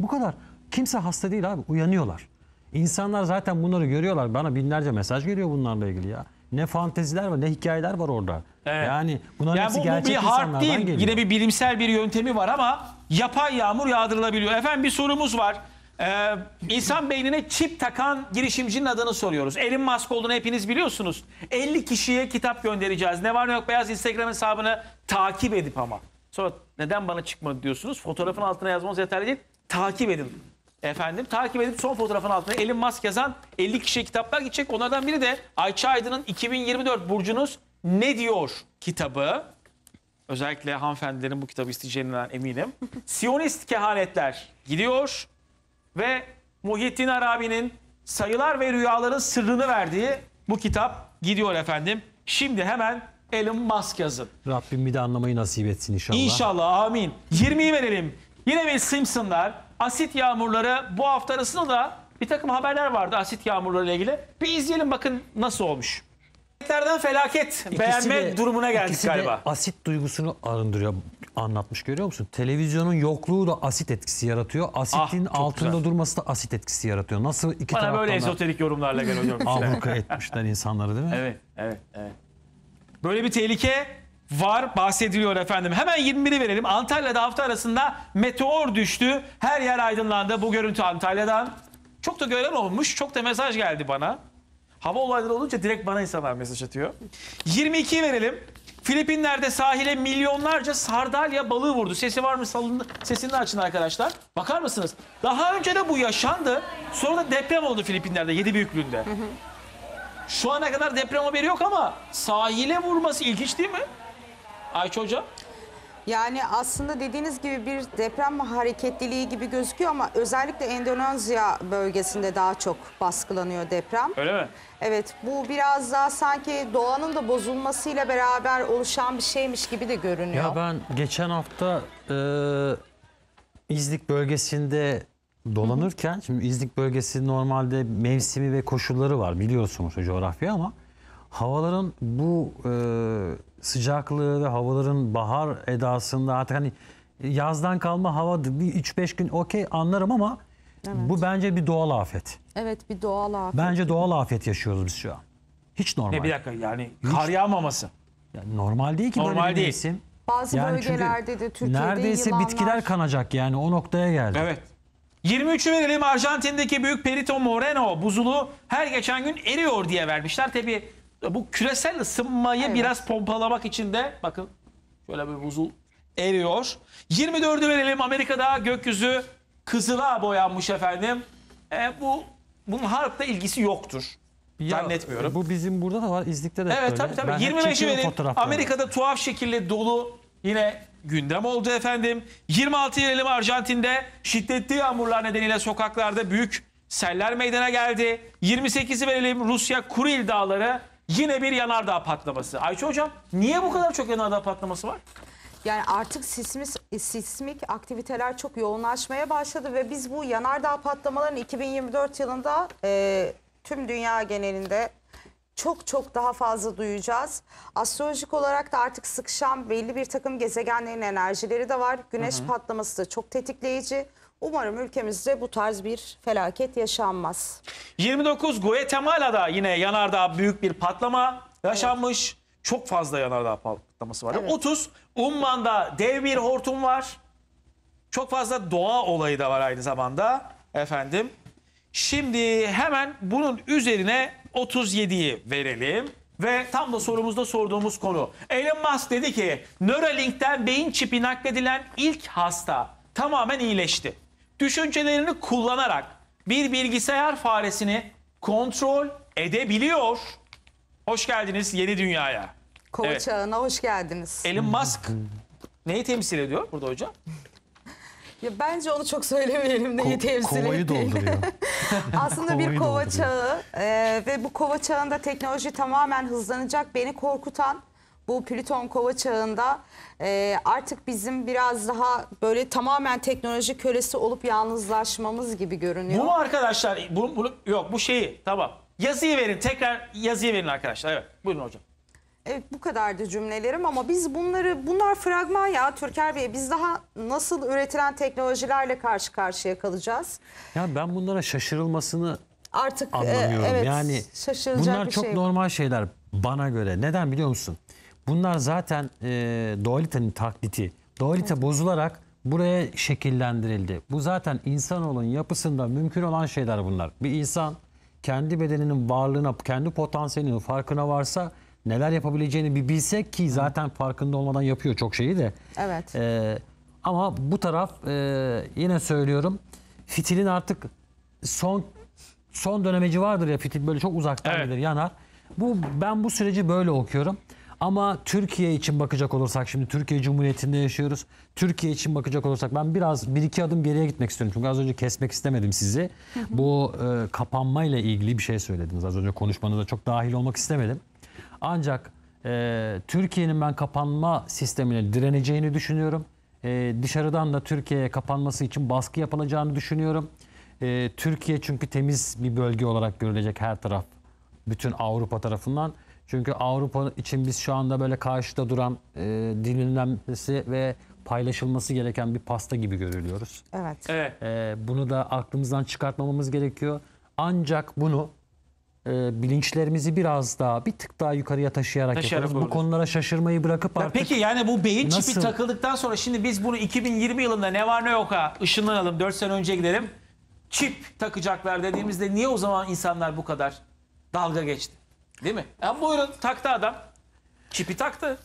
Bu kadar. Kimse hasta değil abi uyanıyorlar. İnsanlar zaten bunları görüyorlar. Bana binlerce mesaj geliyor bunlarla ilgili ya. Ne fanteziler var ne hikayeler var orada. Evet. Yani bunların yani hepsi bu, bu bir harp değil. Geliyor. Yine bir bilimsel bir yöntemi var ama yapay yağmur yağdırılabiliyor. Efendim bir sorumuz var. Ee, insan beynine çip takan girişimcinin adını soruyoruz. Elin Musk olduğunu hepiniz biliyorsunuz. 50 kişiye kitap göndereceğiz. Ne var ne yok beyaz Instagram hesabını takip edip ama. Sonra neden bana çıkmadı diyorsunuz. Fotoğrafın altına yazmanız yeterli değil. Takip edin. Efendim takip edip son fotoğrafın altına Elon Musk yazan 50 kişiye kitaplar gidecek. Onlardan biri de Ayça Aydın'ın 2024 Burcunuz Ne Diyor kitabı. Özellikle hanımefendilerin bu kitabı isteyeceğinden eminim. Siyonist kehanetler gidiyor ve Muhittin Arabi'nin sayılar ve rüyaların sırrını verdiği bu kitap gidiyor efendim. Şimdi hemen Elon Musk yazın. Rabbim bir de anlamayı nasip etsin inşallah. İnşallah amin. 20'yi verelim. Yine bir Simpsonlar asit yağmurları bu hafta arasında da bir takım haberler vardı asit yağmurları ile ilgili. Bir izleyelim bakın nasıl olmuş. Felaketlerden felaket ikisi beğenme de, durumuna geldik galiba. De asit duygusunu arındırıyor anlatmış görüyor musun? Televizyonun yokluğu da asit etkisi yaratıyor. Asitin ah, altında güzel. durması da asit etkisi yaratıyor. Nasıl iki Bana böyle ezoterik yorumlarla geliyor. Avruka etmişler insanları değil mi? Evet, evet, evet. Böyle bir tehlike var bahsediliyor efendim. Hemen 21'i verelim. Antalya'da hafta arasında meteor düştü. Her yer aydınlandı. Bu görüntü Antalya'dan. Çok da gören olmuş. Çok da mesaj geldi bana. Hava olayları olunca direkt bana insanlar mesaj atıyor. 22'yi verelim. Filipinler'de sahile milyonlarca sardalya balığı vurdu. Sesi var mı? Salın, sesini açın arkadaşlar. Bakar mısınız? Daha önce de bu yaşandı. Sonra da deprem oldu Filipinler'de 7 büyüklüğünde. Şu ana kadar deprem haberi yok ama sahile vurması ilginç değil mi? Ayça Hocam? Yani aslında dediğiniz gibi bir deprem hareketliliği gibi gözüküyor ama özellikle Endonezya bölgesinde daha çok baskılanıyor deprem. Öyle mi? Evet bu biraz daha sanki doğanın da bozulmasıyla beraber oluşan bir şeymiş gibi de görünüyor. Ya ben geçen hafta e, İznik bölgesinde dolanırken, Hı -hı. şimdi İzlik bölgesi normalde mevsimi ve koşulları var biliyorsunuz coğrafya ama havaların bu... E, sıcaklığı ve havaların bahar edasında artık hani yazdan kalma hava bir 3-5 gün okey anlarım ama evet. bu bence bir doğal afet. Evet bir doğal afet. Bence doğal afet yaşıyoruz biz şu an. Hiç normal. Ne bir dakika yani Hiç, kar yağmaması. Yani normal değil ki normal böyle bir mevsim. Değil. Bazı yani bölgelerde de Türkiye'de neredeyse yılanlar... bitkiler kanacak yani o noktaya geldi. Evet. 23'ü verelim Arjantin'deki büyük Perito Moreno buzulu her geçen gün eriyor diye vermişler. Tabii bu küresel ısınmayı evet. biraz pompalamak için de bakın şöyle bir buzul eriyor. 24'ü verelim Amerika'da gökyüzü kızıla boyanmış efendim. E, bu bunun harpta ilgisi yoktur. Ya, Zannetmiyorum. Bu bizim burada da var. İzlik'te de Evet tabii tabii. 25'i verin. Amerika'da tuhaf şekilde dolu yine gündem oldu efendim. 26 verelim Arjantin'de şiddetli yağmurlar nedeniyle sokaklarda büyük seller meydana geldi. 28'i verelim Rusya Kuril Dağları Yine bir yanardağ patlaması. Ayça hocam niye bu kadar çok yanardağ patlaması var? Yani artık sismik, sismik aktiviteler çok yoğunlaşmaya başladı ve biz bu yanardağ patlamalarını 2024 yılında e, tüm dünya genelinde çok çok daha fazla duyacağız. Astrolojik olarak da artık sıkışan belli bir takım gezegenlerin enerjileri de var. Güneş hı hı. patlaması da çok tetikleyici. Umarım ülkemizde bu tarz bir felaket yaşanmaz. 29 Guatemala'da yine yanardağ büyük bir patlama yaşanmış. Evet. Çok fazla yanardağ patlaması var. Evet. 30 Umman'da dev bir hortum var. Çok fazla doğa olayı da var aynı zamanda efendim. Şimdi hemen bunun üzerine 37'yi verelim. Ve tam da sorumuzda sorduğumuz konu. Elon Musk dedi ki Neuralink'ten beyin çipi nakledilen ilk hasta tamamen iyileşti düşüncelerini kullanarak bir bilgisayar faresini kontrol edebiliyor. Hoş geldiniz yeni dünyaya. Kova Evet. çağına hoş geldiniz. Elon Musk neyi temsil ediyor burada hocam? Ya bence onu çok söylemeyelim neyi temsil Kovayı ettiğini. dolduruyor. Aslında bir kova dolduruyor. çağı e, ve bu kova çağında teknoloji tamamen hızlanacak. Beni korkutan bu Plüton kova çağında e, artık bizim biraz daha böyle tamamen teknoloji kölesi olup yalnızlaşmamız gibi görünüyor. mu arkadaşlar bu, bunu, yok bu şeyi tamam. Yazıyı verin tekrar yazıyı verin arkadaşlar. Evet buyurun hocam. Evet bu kadardı cümlelerim ama biz bunları bunlar fragman ya Türker Bey biz daha nasıl üretilen teknolojilerle karşı karşıya kalacağız? Ya ben bunlara şaşırılmasını artık e, anlamıyorum. E, evet, yani bunlar çok şey. normal şeyler bana göre. Neden biliyor musun? Bunlar zaten e, dualitenin taklidi. Dualite evet. bozularak buraya şekillendirildi. Bu zaten insanoğlunun yapısında mümkün olan şeyler bunlar. Bir insan kendi bedeninin varlığına, kendi potansiyelinin farkına varsa neler yapabileceğini bir bilsek ki zaten farkında olmadan yapıyor çok şeyi de. Evet. Ee, ama bu taraf e, yine söylüyorum fitilin artık son son dönemeci vardır ya fitil böyle çok uzaktan evet. gelir yanar. Bu ben bu süreci böyle okuyorum. Ama Türkiye için bakacak olursak şimdi Türkiye Cumhuriyeti'nde yaşıyoruz. Türkiye için bakacak olursak ben biraz bir iki adım geriye gitmek istiyorum. Çünkü az önce kesmek istemedim sizi. Bu e, kapanmayla ilgili bir şey söylediniz. Az önce konuşmanıza çok dahil olmak istemedim. Ancak e, Türkiye'nin ben kapanma sistemine direneceğini düşünüyorum. E, dışarıdan da Türkiye'ye kapanması için baskı yapılacağını düşünüyorum. E, Türkiye çünkü temiz bir bölge olarak görülecek her taraf. Bütün Avrupa tarafından. Çünkü Avrupa için biz şu anda böyle karşıda duran e, dilinlenmesi ve paylaşılması gereken bir pasta gibi görülüyoruz. Evet. evet. E, bunu da aklımızdan çıkartmamamız gerekiyor. Ancak bunu e, bilinçlerimizi biraz daha bir tık daha yukarıya taşıyarak, taşıyarak yaparız. Bu konulara şaşırmayı bırakıp ya artık... Peki yani bu beyin nasıl? çipi takıldıktan sonra şimdi biz bunu 2020 yılında ne var ne yok ha ışınlanalım 4 sene önce gidelim. Çip takacaklar dediğimizde niye o zaman insanlar bu kadar dalga geçti? Değil mi? Ya buyurun taktı adam. Çipi taktı.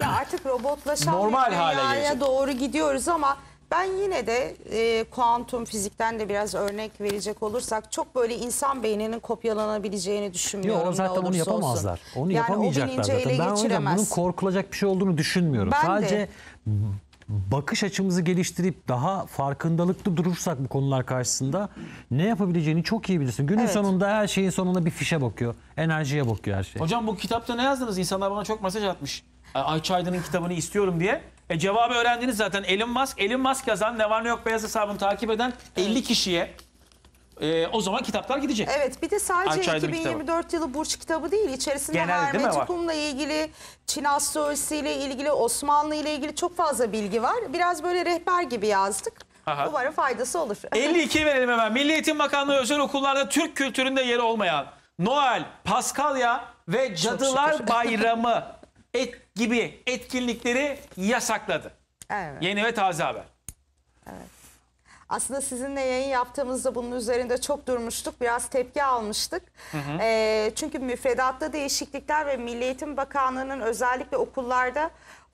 Ya artık robotlaşan Normal bir dünyaya gelecek. doğru gidiyoruz ama ben yine de e, kuantum fizikten de biraz örnek verecek olursak çok böyle insan beyninin kopyalanabileceğini düşünmüyorum. Yok, zaten onu yapamazlar. Olsun. Onu Yani yapamayacaklar bilinci zaten. ele Ben o yüzden bunun korkulacak bir şey olduğunu düşünmüyorum. Ben de. Sadece bakış açımızı geliştirip daha farkındalıklı durursak bu konular karşısında ne yapabileceğini çok iyi bilirsin. Günün Evet. sonunda her şeyin sonunda bir fişe bakıyor. Enerjiye bakıyor her şey. Hocam bu kitapta ne yazdınız? İnsanlar bana çok mesaj atmış. E, Ay- Ayça Aydın'ın kitabını istiyorum diye. E cevabı öğrendiniz zaten. Elon Musk, Elon Musk yazan ne var ne yok beyaz hesabını takip eden 50 kişiye e, o zaman kitaplar gidecek. Evet bir de sadece Ay, 2024 kitabı. yılı burç kitabı değil içerisinde Genel, Hermetikum'la ilgili, Çin astrolojisiyle ilgili, Osmanlı ile ilgili çok fazla bilgi var. Biraz böyle rehber gibi yazdık. Aha. Umarım faydası olur. 52 verelim hemen. Milli Eğitim Bakanlığı özel okullarda Türk kültüründe yeri olmayan Noel, Paskalya ve Cadılar Bayramı et gibi etkinlikleri yasakladı. Evet. Yeni ve taze haber. Evet. Aslında sizinle yayın yaptığımızda bunun üzerinde çok durmuştuk. Biraz tepki almıştık. Hı hı. E, çünkü müfredatta değişiklikler ve Milli Eğitim Bakanlığı'nın özellikle okullarda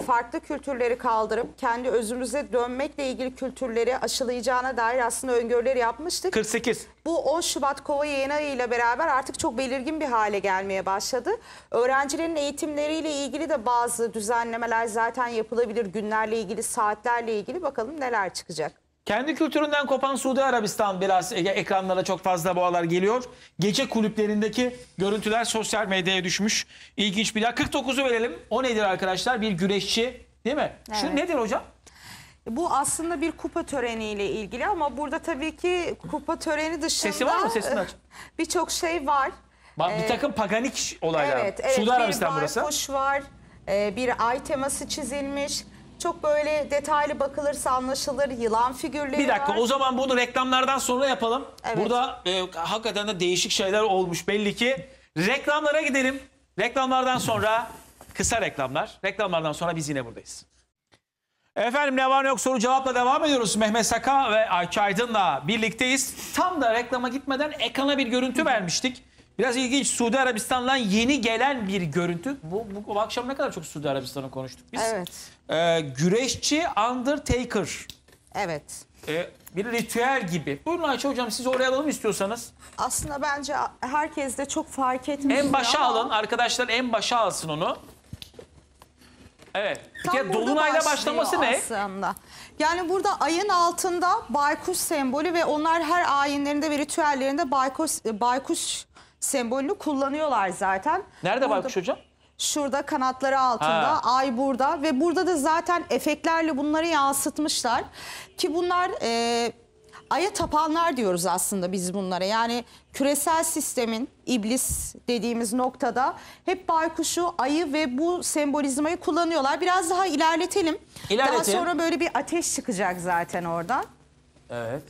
farklı kültürleri kaldırıp kendi özümüze dönmekle ilgili kültürleri aşılayacağına dair aslında öngörüleri yapmıştık. 48. Bu 10 Şubat Kova yayın ile beraber artık çok belirgin bir hale gelmeye başladı. Öğrencilerin eğitimleriyle ilgili de bazı düzenlemeler zaten yapılabilir. Günlerle ilgili, saatlerle ilgili bakalım neler çıkacak. Kendi kültüründen kopan Suudi Arabistan biraz e, ekranlara çok fazla boğalar geliyor. Gece kulüplerindeki görüntüler sosyal medyaya düşmüş. İlginç bir daha. 49'u verelim. O nedir arkadaşlar? Bir güreşçi değil mi? Evet. Şu nedir hocam? Bu aslında bir kupa töreniyle ilgili ama burada tabii ki kupa töreni dışında... Sesi var mı? Sesini aç. Birçok şey var. Bak, bir ee, takım paganik olaylar. Evet, evet. Suudi Arabistan burası. Bir var. E, bir ay teması çizilmiş. Çok böyle detaylı bakılırsa anlaşılır. Yılan figürleri Bir dakika var. o zaman bunu reklamlardan sonra yapalım. Evet. Burada e, hakikaten de değişik şeyler olmuş belli ki. Reklamlara gidelim. Reklamlardan sonra kısa reklamlar. Reklamlardan sonra biz yine buradayız. Efendim ne var ne yok soru cevapla devam ediyoruz. Mehmet Saka ve Ayça Aydın'la birlikteyiz. Tam da reklama gitmeden ekrana bir görüntü vermiştik. Biraz ilginç Suudi Arabistan'dan yeni gelen bir görüntü. Bu, bu, bu akşam ne kadar çok Suudi Arabistan'ı konuştuk biz. Evet e, güreşçi Undertaker. Evet. E, bir ritüel gibi. Buyurun Ayça Hocam siz oraya alalım istiyorsanız. Aslında bence herkes de çok fark etmiyor. En başa ama... alın. Arkadaşlar en başa alsın onu. Evet. Tam ya Dolunay'la başlaması aslında. ne? Aslında. Yani burada ayın altında baykuş sembolü ve onlar her ayinlerinde ve ritüellerinde baykuş, baykuş sembolünü kullanıyorlar zaten. Nerede burada... baykuş hocam? Şurada kanatları altında, Ha. ay burada ve burada da zaten efektlerle bunları yansıtmışlar. Ki bunlar e, aya tapanlar diyoruz aslında biz bunlara. Yani küresel sistemin iblis dediğimiz noktada hep baykuşu, ayı ve bu sembolizmayı kullanıyorlar. Biraz daha ilerletelim. Daha sonra böyle bir ateş çıkacak zaten oradan. Evet.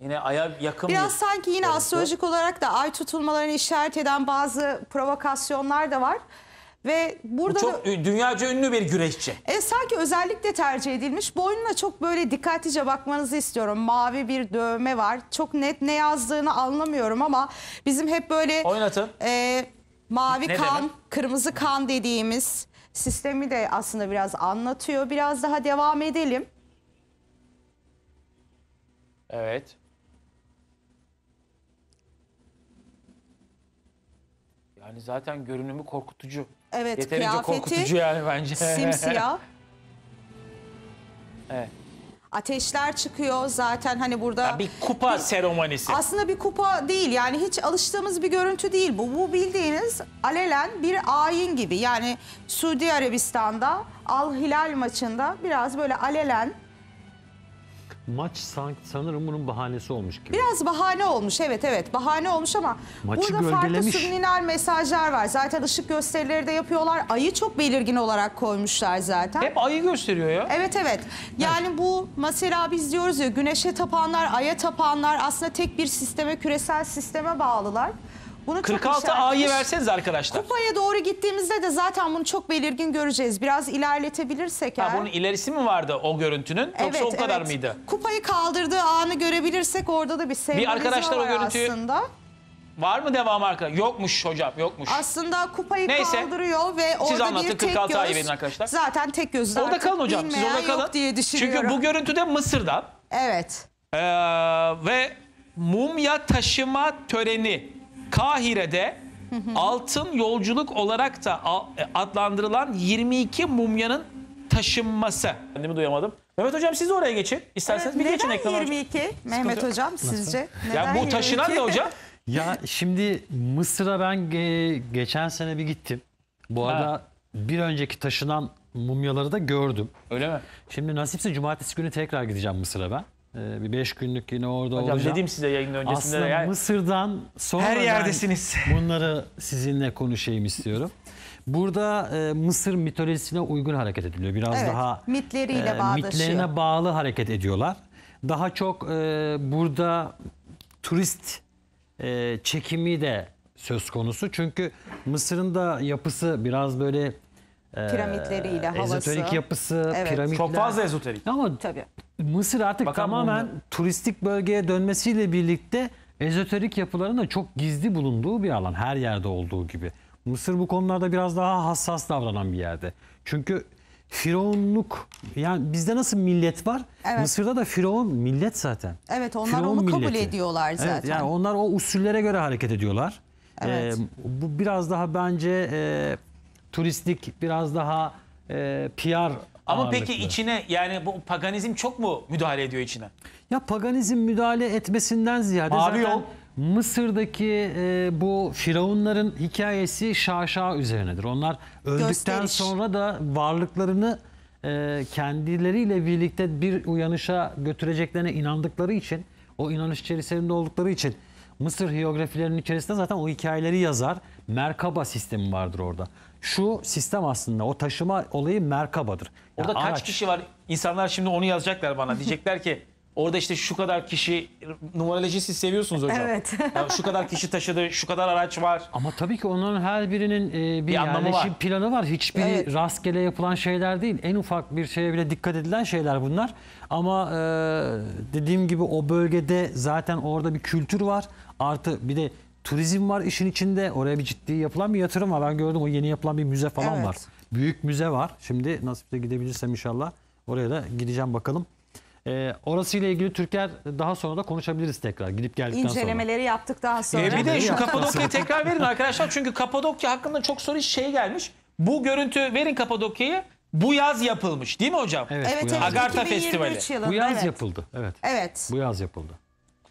Yine aya yakın Biraz bir sanki yine görüntü. astrolojik olarak da ay tutulmalarını işaret eden bazı provokasyonlar da var. Ve burada Bu çok da, dünyaca ünlü bir güreşçi. E, sanki özellikle tercih edilmiş. Boynuna çok böyle dikkatlice bakmanızı istiyorum. Mavi bir dövme var. Çok net ne yazdığını anlamıyorum ama bizim hep böyle... Oynatın. E, mavi ne kan, demek? kırmızı kan dediğimiz sistemi de aslında biraz anlatıyor. Biraz daha devam edelim. Evet. Yani zaten görünümü korkutucu. Evet Yeterince kıyafeti korkutucu yani bence. simsiyah. evet. Ateşler çıkıyor zaten hani burada. Ya bir kupa seremonisi. Aslında bir kupa değil yani hiç alıştığımız bir görüntü değil bu. Bu bildiğiniz alelen bir ayin gibi. Yani Suudi Arabistan'da Al Hilal maçında biraz böyle alelen Maç san- sanırım bunun bahanesi olmuş gibi. Biraz bahane olmuş evet evet bahane olmuş ama Maçı burada farklı gölgelemiş. subliminal mesajlar var. Zaten ışık gösterileri de yapıyorlar. Ayı çok belirgin olarak koymuşlar zaten. Hep ayı gösteriyor ya. Evet evet. Yani bu mesela biz diyoruz ya güneşe tapanlar, aya tapanlar aslında tek bir sisteme, küresel sisteme bağlılar. Bunu 46 A'yı verseniz arkadaşlar. Kupaya doğru gittiğimizde de zaten bunu çok belirgin göreceğiz. Biraz ilerletebilirsek Ha, eğer. bunun ilerisi mi vardı o görüntünün? Yoksa o kadar mıydı? Kupayı kaldırdığı anı görebilirsek orada da bir sembolizma arkadaşlar o var görüntüyü- Var mı devam arkadaşlar? Yokmuş hocam yokmuş. Aslında kupayı Neyse. kaldırıyor ve orada anlatın, bir tek göz. ayı verin arkadaşlar. Zaten tek gözden orada kalın hocam. Siz orada kalın. diye düşünüyorum. Çünkü bu görüntüde Mısır'dan Evet. Ee, ve mumya taşıma töreni Kahire'de altın yolculuk olarak da e, adlandırılan 22 mumyanın taşınması. Kendimi duyamadım. Mehmet Hocam siz de oraya geçin. İsterseniz evet, bir geçin ekrana. Neden 22 hocam. Mehmet Hocam sizce? Neden ya bu taşınan ne hocam? Ya şimdi Mısır'a ben ge geçen sene bir gittim. Bu ha. arada bir önceki taşınan mumyaları da gördüm. Öyle mi? Şimdi nasipse cumartesi günü tekrar gideceğim Mısır'a ben. Ee, bir beş günlük yine orada Hocam olacağım. dedim size yayın öncesinde. Aslında yani... Mısır'dan sonra her yerdesiniz. Bunları sizinle konuşayım istiyorum. Burada e, Mısır mitolojisine uygun hareket ediliyor. Biraz evet, daha mitleriyle e, mitlerine bağlı hareket ediyorlar. Daha çok e, burada turist e, çekimi de söz konusu. Çünkü Mısır'ın da yapısı biraz böyle e, piramitleriyle, e, havası. Ezoterik yapısı, evet. piramitler. Çok fazla ezoterik. Ama Tabii. Mısır artık Bakan tamamen bununla... turistik bölgeye dönmesiyle birlikte ezoterik yapıların da çok gizli bulunduğu bir alan her yerde olduğu gibi. Mısır bu konularda biraz daha hassas davranan bir yerde. Çünkü Firavunluk yani bizde nasıl millet var? Evet. Mısır'da da Firavun millet zaten. Evet onlar Firavun onu milleti. kabul ediyorlar zaten. Evet, yani onlar o usullere göre hareket ediyorlar. Evet. Ee, bu biraz daha bence e, turistik biraz daha e, PR ama peki içine yani bu paganizm çok mu müdahale ediyor içine? Ya paganizm müdahale etmesinden ziyade Mavi zaten yol. Mısır'daki e, bu firavunların hikayesi şaşa üzerinedir. Onlar öldükten Gösteriş. sonra da varlıklarını e, kendileriyle birlikte bir uyanışa götüreceklerine inandıkları için, o inanış içerisinde oldukları için Mısır hiyografilerinin içerisinde zaten o hikayeleri yazar. Merkaba sistemi vardır orada. Şu sistem aslında o taşıma olayı merkabadır. Orada Yani kaç kişi var? İnsanlar şimdi onu yazacaklar bana. Diyecekler ki orada işte şu kadar kişi numaroloji siz seviyorsunuz hocam. Evet. Ya şu kadar kişi taşıdı, şu kadar araç var. Ama tabii ki onların her birinin e, bir, Bir anlamı yerleşim var. planı var. hiçbir Evet. rastgele yapılan şeyler değil. En ufak bir şeye bile dikkat edilen şeyler bunlar. Ama e, dediğim gibi o bölgede zaten orada bir kültür var. Artı bir de Turizm var işin içinde. Oraya bir ciddi yapılan bir yatırım var. Ben gördüm o yeni yapılan bir müze falan evet. var. Büyük müze var. Şimdi nasipte gidebilirsem inşallah oraya da gideceğim bakalım. Ee, orası ile ilgili Türkler daha sonra da konuşabiliriz tekrar gidip geldikten İncelemeleri sonra. İncelemeleri yaptık daha sonra. Ee, bir de şu Kapadokya'yı tekrar verin arkadaşlar. Çünkü Kapadokya hakkında çok soru şey gelmiş. Bu görüntü verin Kapadokya'yı. Bu yaz yapılmış değil mi hocam? Evet, evet, evet Agartha Festivali. Yılında, bu yaz evet. yapıldı. Evet. Evet. Bu yaz yapıldı.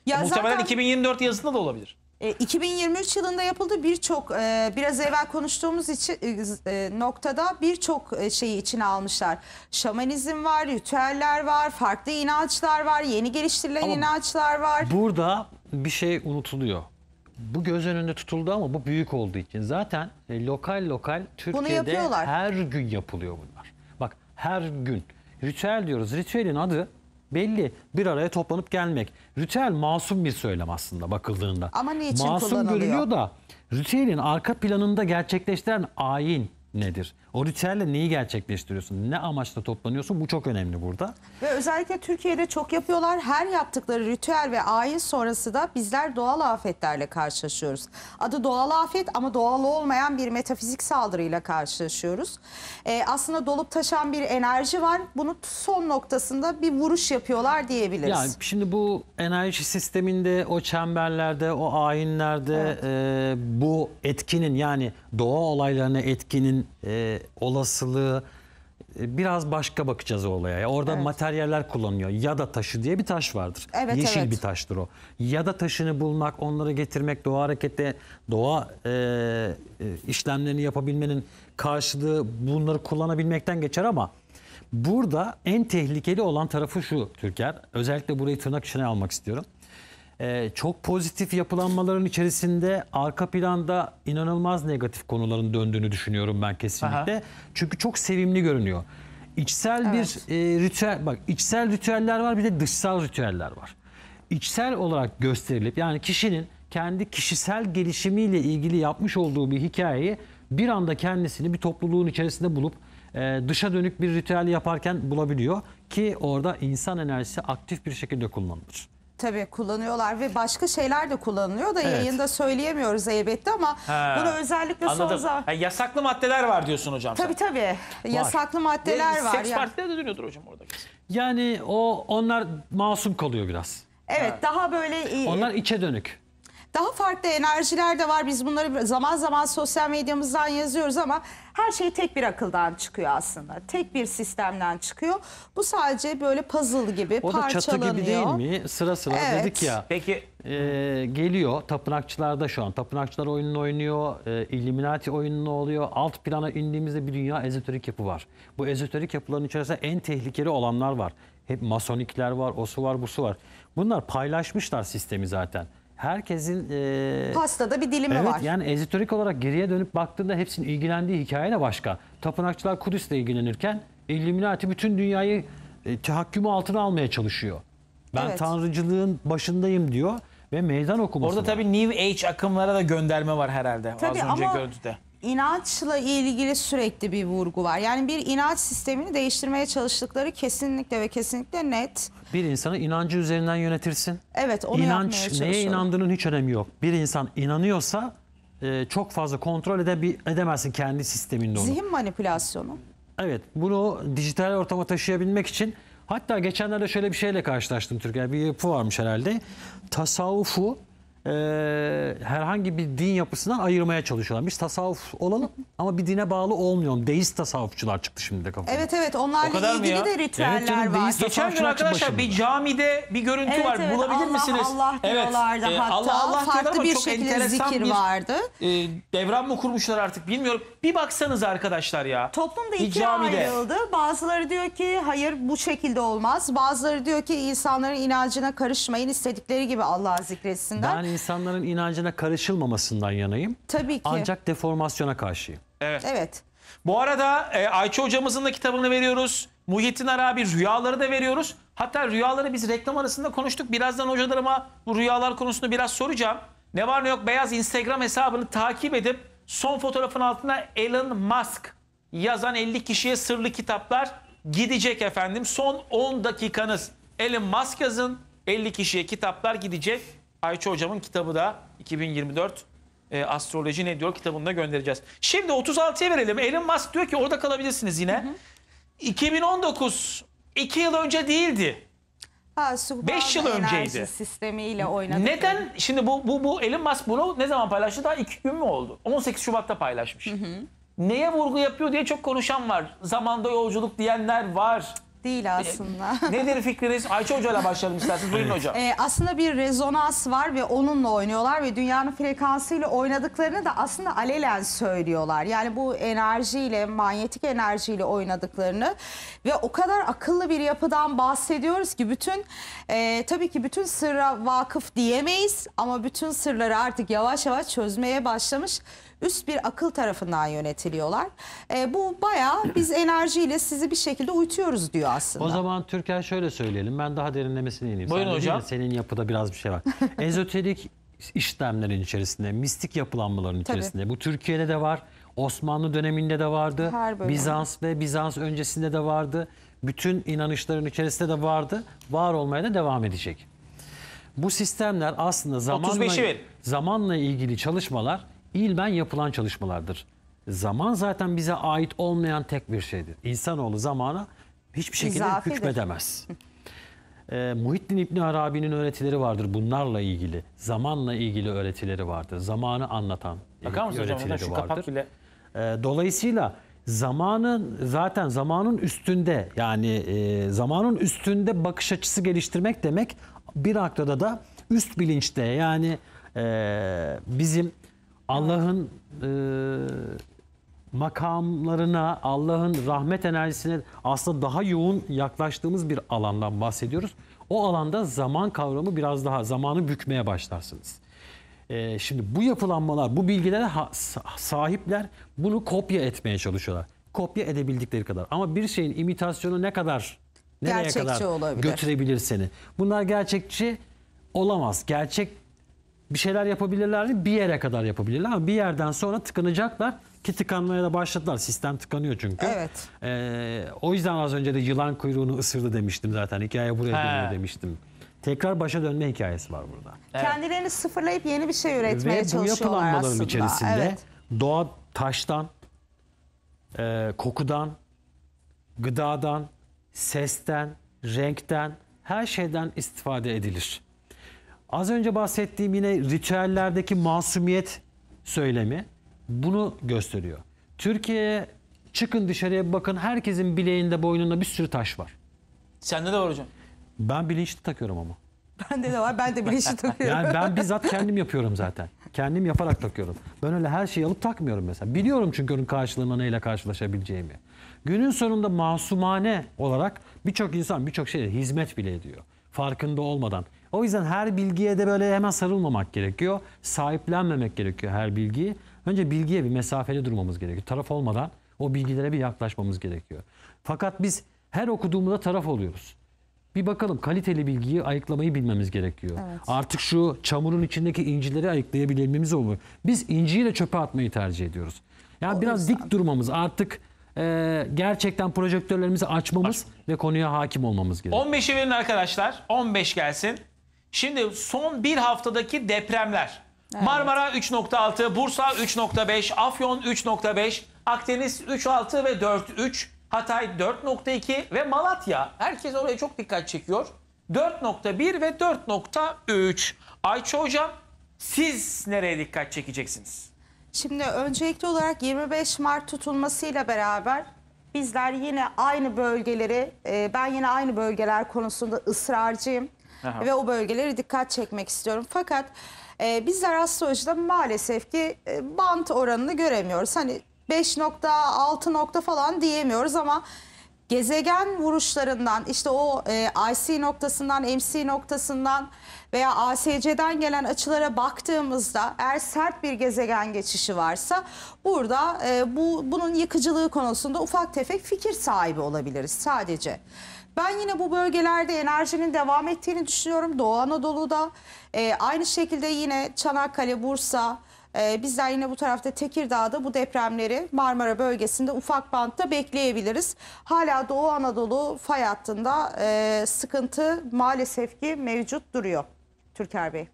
Ya Muhtemelen zaten... 2024 yazında da olabilir. 2023 e, yılında yapıldı birçok e, biraz evvel konuştuğumuz için e, e, noktada birçok e, şeyi içine almışlar. Şamanizm var, ritüeller var, farklı inançlar var, yeni geliştirilen Ama inançlar var. Burada bir şey unutuluyor. Bu göz önünde tutuldu ama bu büyük olduğu için. Zaten lokal lokal Türkiye'de her gün yapılıyor bunlar. Bak her gün. Ritüel diyoruz. Ritüelin adı belli bir araya toplanıp gelmek. Ritüel masum bir söylem aslında bakıldığında. Ama niçin masum kullanılıyor? görülüyor da ritüelin arka planında gerçekleştiren ayin, nedir? O ritüelle neyi gerçekleştiriyorsun? Ne amaçla toplanıyorsun? Bu çok önemli burada. Ve özellikle Türkiye'de çok yapıyorlar. Her yaptıkları ritüel ve ayin sonrası da bizler doğal afetlerle karşılaşıyoruz. Adı doğal afet ama doğal olmayan bir metafizik saldırıyla karşılaşıyoruz. Ee, aslında dolup taşan bir enerji var. Bunu son noktasında bir vuruş yapıyorlar diyebiliriz. Yani şimdi bu enerji sisteminde, o çemberlerde, o ayinlerde evet. e, bu etkinin yani doğa olaylarına etkinin etmenin e, olasılığı e, biraz başka bakacağız o olaya. orada Evet. materyaller kullanıyor. Ya da taşı diye bir taş vardır. Evet, Yeşil evet. bir taştır o. Ya da taşını bulmak, onları getirmek, doğa harekette doğa e, e, işlemlerini yapabilmenin karşılığı bunları kullanabilmekten geçer ama burada en tehlikeli olan tarafı şu Türker. Özellikle burayı tırnak içine almak istiyorum e, çok pozitif yapılanmaların içerisinde arka planda inanılmaz negatif konuların döndüğünü düşünüyorum ben kesinlikle. Aha. Çünkü çok sevimli görünüyor. İçsel evet. bir e, ritüel bak içsel ritüeller var bir de dışsal ritüeller var. İçsel olarak gösterilip yani kişinin kendi kişisel gelişimiyle ilgili yapmış olduğu bir hikayeyi bir anda kendisini bir topluluğun içerisinde bulup e, dışa dönük bir ritüel yaparken bulabiliyor ki orada insan enerjisi aktif bir şekilde kullanılır. Tabii kullanıyorlar ve başka şeyler de kullanılıyor da Evet. yayında söyleyemiyoruz elbette ama Ha. bunu özellikle son Anladım. yasaklı maddeler var diyorsun hocam Tabii sen. tabii. Yasaklı maddeler var. Seks ya. partileri de dönüyordur hocam orada. kesin. Yani o onlar masum kalıyor biraz. Evet, daha böyle Onlar içe dönük. Daha farklı enerjiler de var. Biz bunları zaman zaman sosyal medyamızdan yazıyoruz ama her şey tek bir akıldan çıkıyor aslında. Tek bir sistemden çıkıyor. Bu sadece böyle puzzle gibi o parçalanıyor. O da çatı gibi değil mi? Sıra sıra evet. dedik ya. Peki e, geliyor tapınakçılarda şu an. Tapınakçılar oyununu oynuyor, e, Illuminati oyununu oluyor. Alt plana indiğimizde bir dünya ezoterik yapı var. Bu ezoterik yapıların içerisinde en tehlikeli olanlar var. Hep masonikler var, osu var, busu var. Bunlar paylaşmışlar sistemi zaten herkesin... E, Pastada bir dilimi evet, var. Yani ezitorik olarak geriye dönüp baktığında hepsinin ilgilendiği hikaye de başka. Tapınakçılar Kudüs'le ilgilenirken Illuminati bütün dünyayı e, tahakkümü altına almaya çalışıyor. Ben evet. tanrıcılığın başındayım diyor ve meydan okuması Orada tabii New Age akımlara da gönderme var herhalde tabii az önce ama... görüntüde inançla ilgili sürekli bir vurgu var. Yani bir inanç sistemini değiştirmeye çalıştıkları kesinlikle ve kesinlikle net. Bir insanı inancı üzerinden yönetirsin. Evet onu İnanç, neye inandığının hiç önemi yok. Bir insan inanıyorsa e, çok fazla kontrol ede, edemezsin kendi sisteminde onu. Zihin manipülasyonu. Evet bunu dijital ortama taşıyabilmek için hatta geçenlerde şöyle bir şeyle karşılaştım Türkiye'de bir yapı varmış herhalde. Tasavvufu e, herhangi bir din yapısından ayırmaya çalışıyorlar. Biz tasavvuf olalım ama bir dine bağlı olmayalım. Deist tasavvufçular çıktı şimdi de kafamda. Evet evet onlarla O kadar mı ilgili ya? de ritüeller Evet canım, var. Geçen gün arkadaşlar bir camide bir görüntü Evet, var. evet, Bulabilir Allah, misiniz? Allah diyorlardı e, hatta. diyorlar Farklı ama bir çok şekilde zikir bir, vardı. E, devran mı kurmuşlar artık bilmiyorum. Bir baksanız arkadaşlar ya. Toplum da ikiye camide. ayrıldı. Bazıları diyor ki hayır bu şekilde olmaz. Bazıları diyor ki insanların inancına karışmayın istedikleri gibi Allah'ı zikretsinler. Ben insanların inancına karışılmamasından yanayım. Tabii ki. Ancak deformasyona karşıyım. Evet. Evet. Bu arada e, Ayça hocamızın da kitabını veriyoruz. Muhittin Arabi rüyaları da veriyoruz. Hatta rüyaları biz reklam arasında konuştuk. Birazdan hocalarıma bu rüyalar konusunu biraz soracağım. Ne var ne yok beyaz Instagram hesabını takip edip son fotoğrafın altına Elon Musk yazan 50 kişiye sırlı kitaplar gidecek efendim. Son 10 dakikanız Elon Musk yazın 50 kişiye kitaplar gidecek. Ayça hocamın kitabı da 2024 e, astroloji ne diyor kitabında göndereceğiz. Şimdi 36'ya verelim. Elon Musk diyor ki orada kalabilirsiniz yine. Hı hı. 2019 2 yıl önce değildi. Ha, 5 yıl önceydi. sistemiyle oynadı. Neden? Şimdi bu, bu, bu Elon Musk bunu ne zaman paylaştı? Daha 2 gün mü oldu? 18 Şubat'ta paylaşmış. Hı hı. Neye vurgu yapıyor diye çok konuşan var. Zamanda yolculuk diyenler var. Değil aslında. Nedir fikriniz? Ayça Hoca ile başlayalım isterseniz. Buyurun hocam. Ee, aslında bir rezonans var ve onunla oynuyorlar ve dünyanın frekansıyla oynadıklarını da aslında alelen söylüyorlar. Yani bu enerjiyle, manyetik enerjiyle oynadıklarını ve o kadar akıllı bir yapıdan bahsediyoruz ki bütün e, tabii ki bütün sırra vakıf diyemeyiz ama bütün sırları artık yavaş yavaş çözmeye başlamış üst bir akıl tarafından yönetiliyorlar. E, bu bayağı biz enerjiyle sizi bir şekilde uyutuyoruz diyor aslında. O zaman Türker şöyle söyleyelim. Ben daha derinlemesine ineyim. Buyurun Sen hocam. Senin yapıda biraz bir şey var. Ezoterik işlemlerin içerisinde, mistik yapılanmaların içerisinde. Tabii. Bu Türkiye'de de var. Osmanlı döneminde de vardı. Bizans ve Bizans öncesinde de vardı. Bütün inanışların içerisinde de vardı. Var olmaya da devam edecek. Bu sistemler aslında zamanla, zamanla ilgili çalışmalar ilmen yapılan çalışmalardır. Zaman zaten bize ait olmayan tek bir şeydir. İnsanoğlu zamana hiçbir şekilde İzafidir. hükmedemez. e, Muhittin İbni Arabi'nin öğretileri vardır bunlarla ilgili. Zamanla ilgili öğretileri vardır. Zamanı anlatan Bakar öğretileri hocam, vardır. Bile... E, dolayısıyla zamanın zaten zamanın üstünde yani e, zamanın üstünde bakış açısı geliştirmek demek bir noktada da üst bilinçte yani e, bizim Allah'ın e, makamlarına, Allah'ın rahmet enerjisine aslında daha yoğun yaklaştığımız bir alandan bahsediyoruz. O alanda zaman kavramı biraz daha zamanı bükmeye başlarsınız. E, şimdi bu yapılanmalar, bu bilgilere sahipler bunu kopya etmeye çalışıyorlar. Kopya edebildikleri kadar. Ama bir şeyin imitasyonu ne kadar nereye gerçekçi kadar olabilir. götürebilir seni. Bunlar gerçekçi olamaz. Gerçek bir şeyler yapabilirlerdi. Bir yere kadar yapabilirler ama bir yerden sonra tıkanacaklar ki tıkanmaya da başladılar. Sistem tıkanıyor çünkü. Evet. Ee, o yüzden az önce de yılan kuyruğunu ısırdı demiştim zaten. Hikaye buraya dönüyor demiştim. Tekrar başa dönme hikayesi var burada. Kendilerini sıfırlayıp yeni bir şey üretmeye Ve bu yapılanmaların içerisinde Evet. doğa taştan, e, kokudan, gıdadan, sesten, renkten, her şeyden istifade edilir. Az önce bahsettiğim yine ritüellerdeki masumiyet söylemi bunu gösteriyor. Türkiye'ye çıkın dışarıya bakın herkesin bileğinde boynunda bir sürü taş var. Sende de var hocam. Ben bilinçli takıyorum ama. Bende de var ben de bilinçli takıyorum. yani ben bizzat kendim yapıyorum zaten. Kendim yaparak takıyorum. Ben öyle her şeyi alıp takmıyorum mesela. Biliyorum çünkü onun karşılığında neyle karşılaşabileceğimi. Günün sonunda masumane olarak birçok insan birçok şeye hizmet bile ediyor. Farkında olmadan. O yüzden her bilgiye de böyle hemen sarılmamak gerekiyor. Sahiplenmemek gerekiyor her bilgiyi. Önce bilgiye bir mesafeli durmamız gerekiyor. Taraf olmadan o bilgilere bir yaklaşmamız gerekiyor. Fakat biz her okuduğumuzda taraf oluyoruz. Bir bakalım kaliteli bilgiyi ayıklamayı bilmemiz gerekiyor. Evet. Artık şu çamurun içindeki incileri ayıklayabilmemiz olur. Biz inciyi de çöpe atmayı tercih ediyoruz. Yani o biraz dik durmamız artık e, gerçekten projektörlerimizi açmamız Aç. ve konuya hakim olmamız gerekiyor. 15'i verin arkadaşlar. 15 gelsin. Şimdi son bir haftadaki depremler. Evet. Marmara 3.6, Bursa 3.5, Afyon 3.5, Akdeniz 3.6 ve 4.3, Hatay 4.2 ve Malatya. Herkes oraya çok dikkat çekiyor. 4.1 ve 4.3. Ayça Hocam siz nereye dikkat çekeceksiniz? Şimdi öncelikli olarak 25 Mart tutulmasıyla beraber bizler yine aynı bölgeleri, e, ben yine aynı bölgeler konusunda ısrarcıyım. Aha. ve o bölgelere dikkat çekmek istiyorum. Fakat e, bizler astrolojide maalesef ki e, bant oranını göremiyoruz. Hani 5 nokta 6 nokta falan diyemiyoruz ama gezegen vuruşlarından işte o e, IC noktasından MC noktasından veya ASC'den gelen açılara baktığımızda eğer sert bir gezegen geçişi varsa burada e, bu bunun yıkıcılığı konusunda ufak tefek fikir sahibi olabiliriz sadece. Ben yine bu bölgelerde enerjinin devam ettiğini düşünüyorum. Doğu Anadolu'da e, aynı şekilde yine Çanakkale, Bursa, e, bizler yine bu tarafta Tekirdağ'da bu depremleri Marmara bölgesinde ufak bantta bekleyebiliriz. Hala Doğu Anadolu fay hattında e, sıkıntı maalesef ki mevcut duruyor Türker Bey.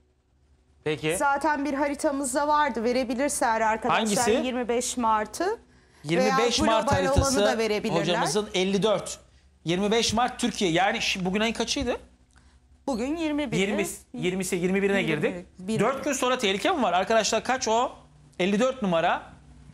Peki. Zaten bir haritamızda vardı verebilirse arkadaşlar Hangisi? 25 Mart'ı. 25 Mart haritası hocamızın 54 25 Mart Türkiye. Yani şi- bugün ayın kaçıydı? Bugün 21. 20, 20'si 21'ine girdik. bir- 4 gün sonra tehlike mi var? Arkadaşlar kaç o? 54 numara.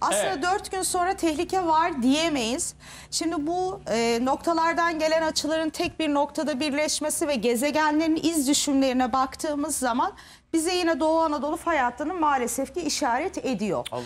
Aslında Evet. dört gün sonra tehlike var diyemeyiz. Şimdi bu e, noktalardan gelen açıların tek bir noktada birleşmesi ve gezegenlerin iz düşümlerine baktığımız zaman bize yine Doğu Anadolu fay hattını maalesef ki işaret ediyor. Allah.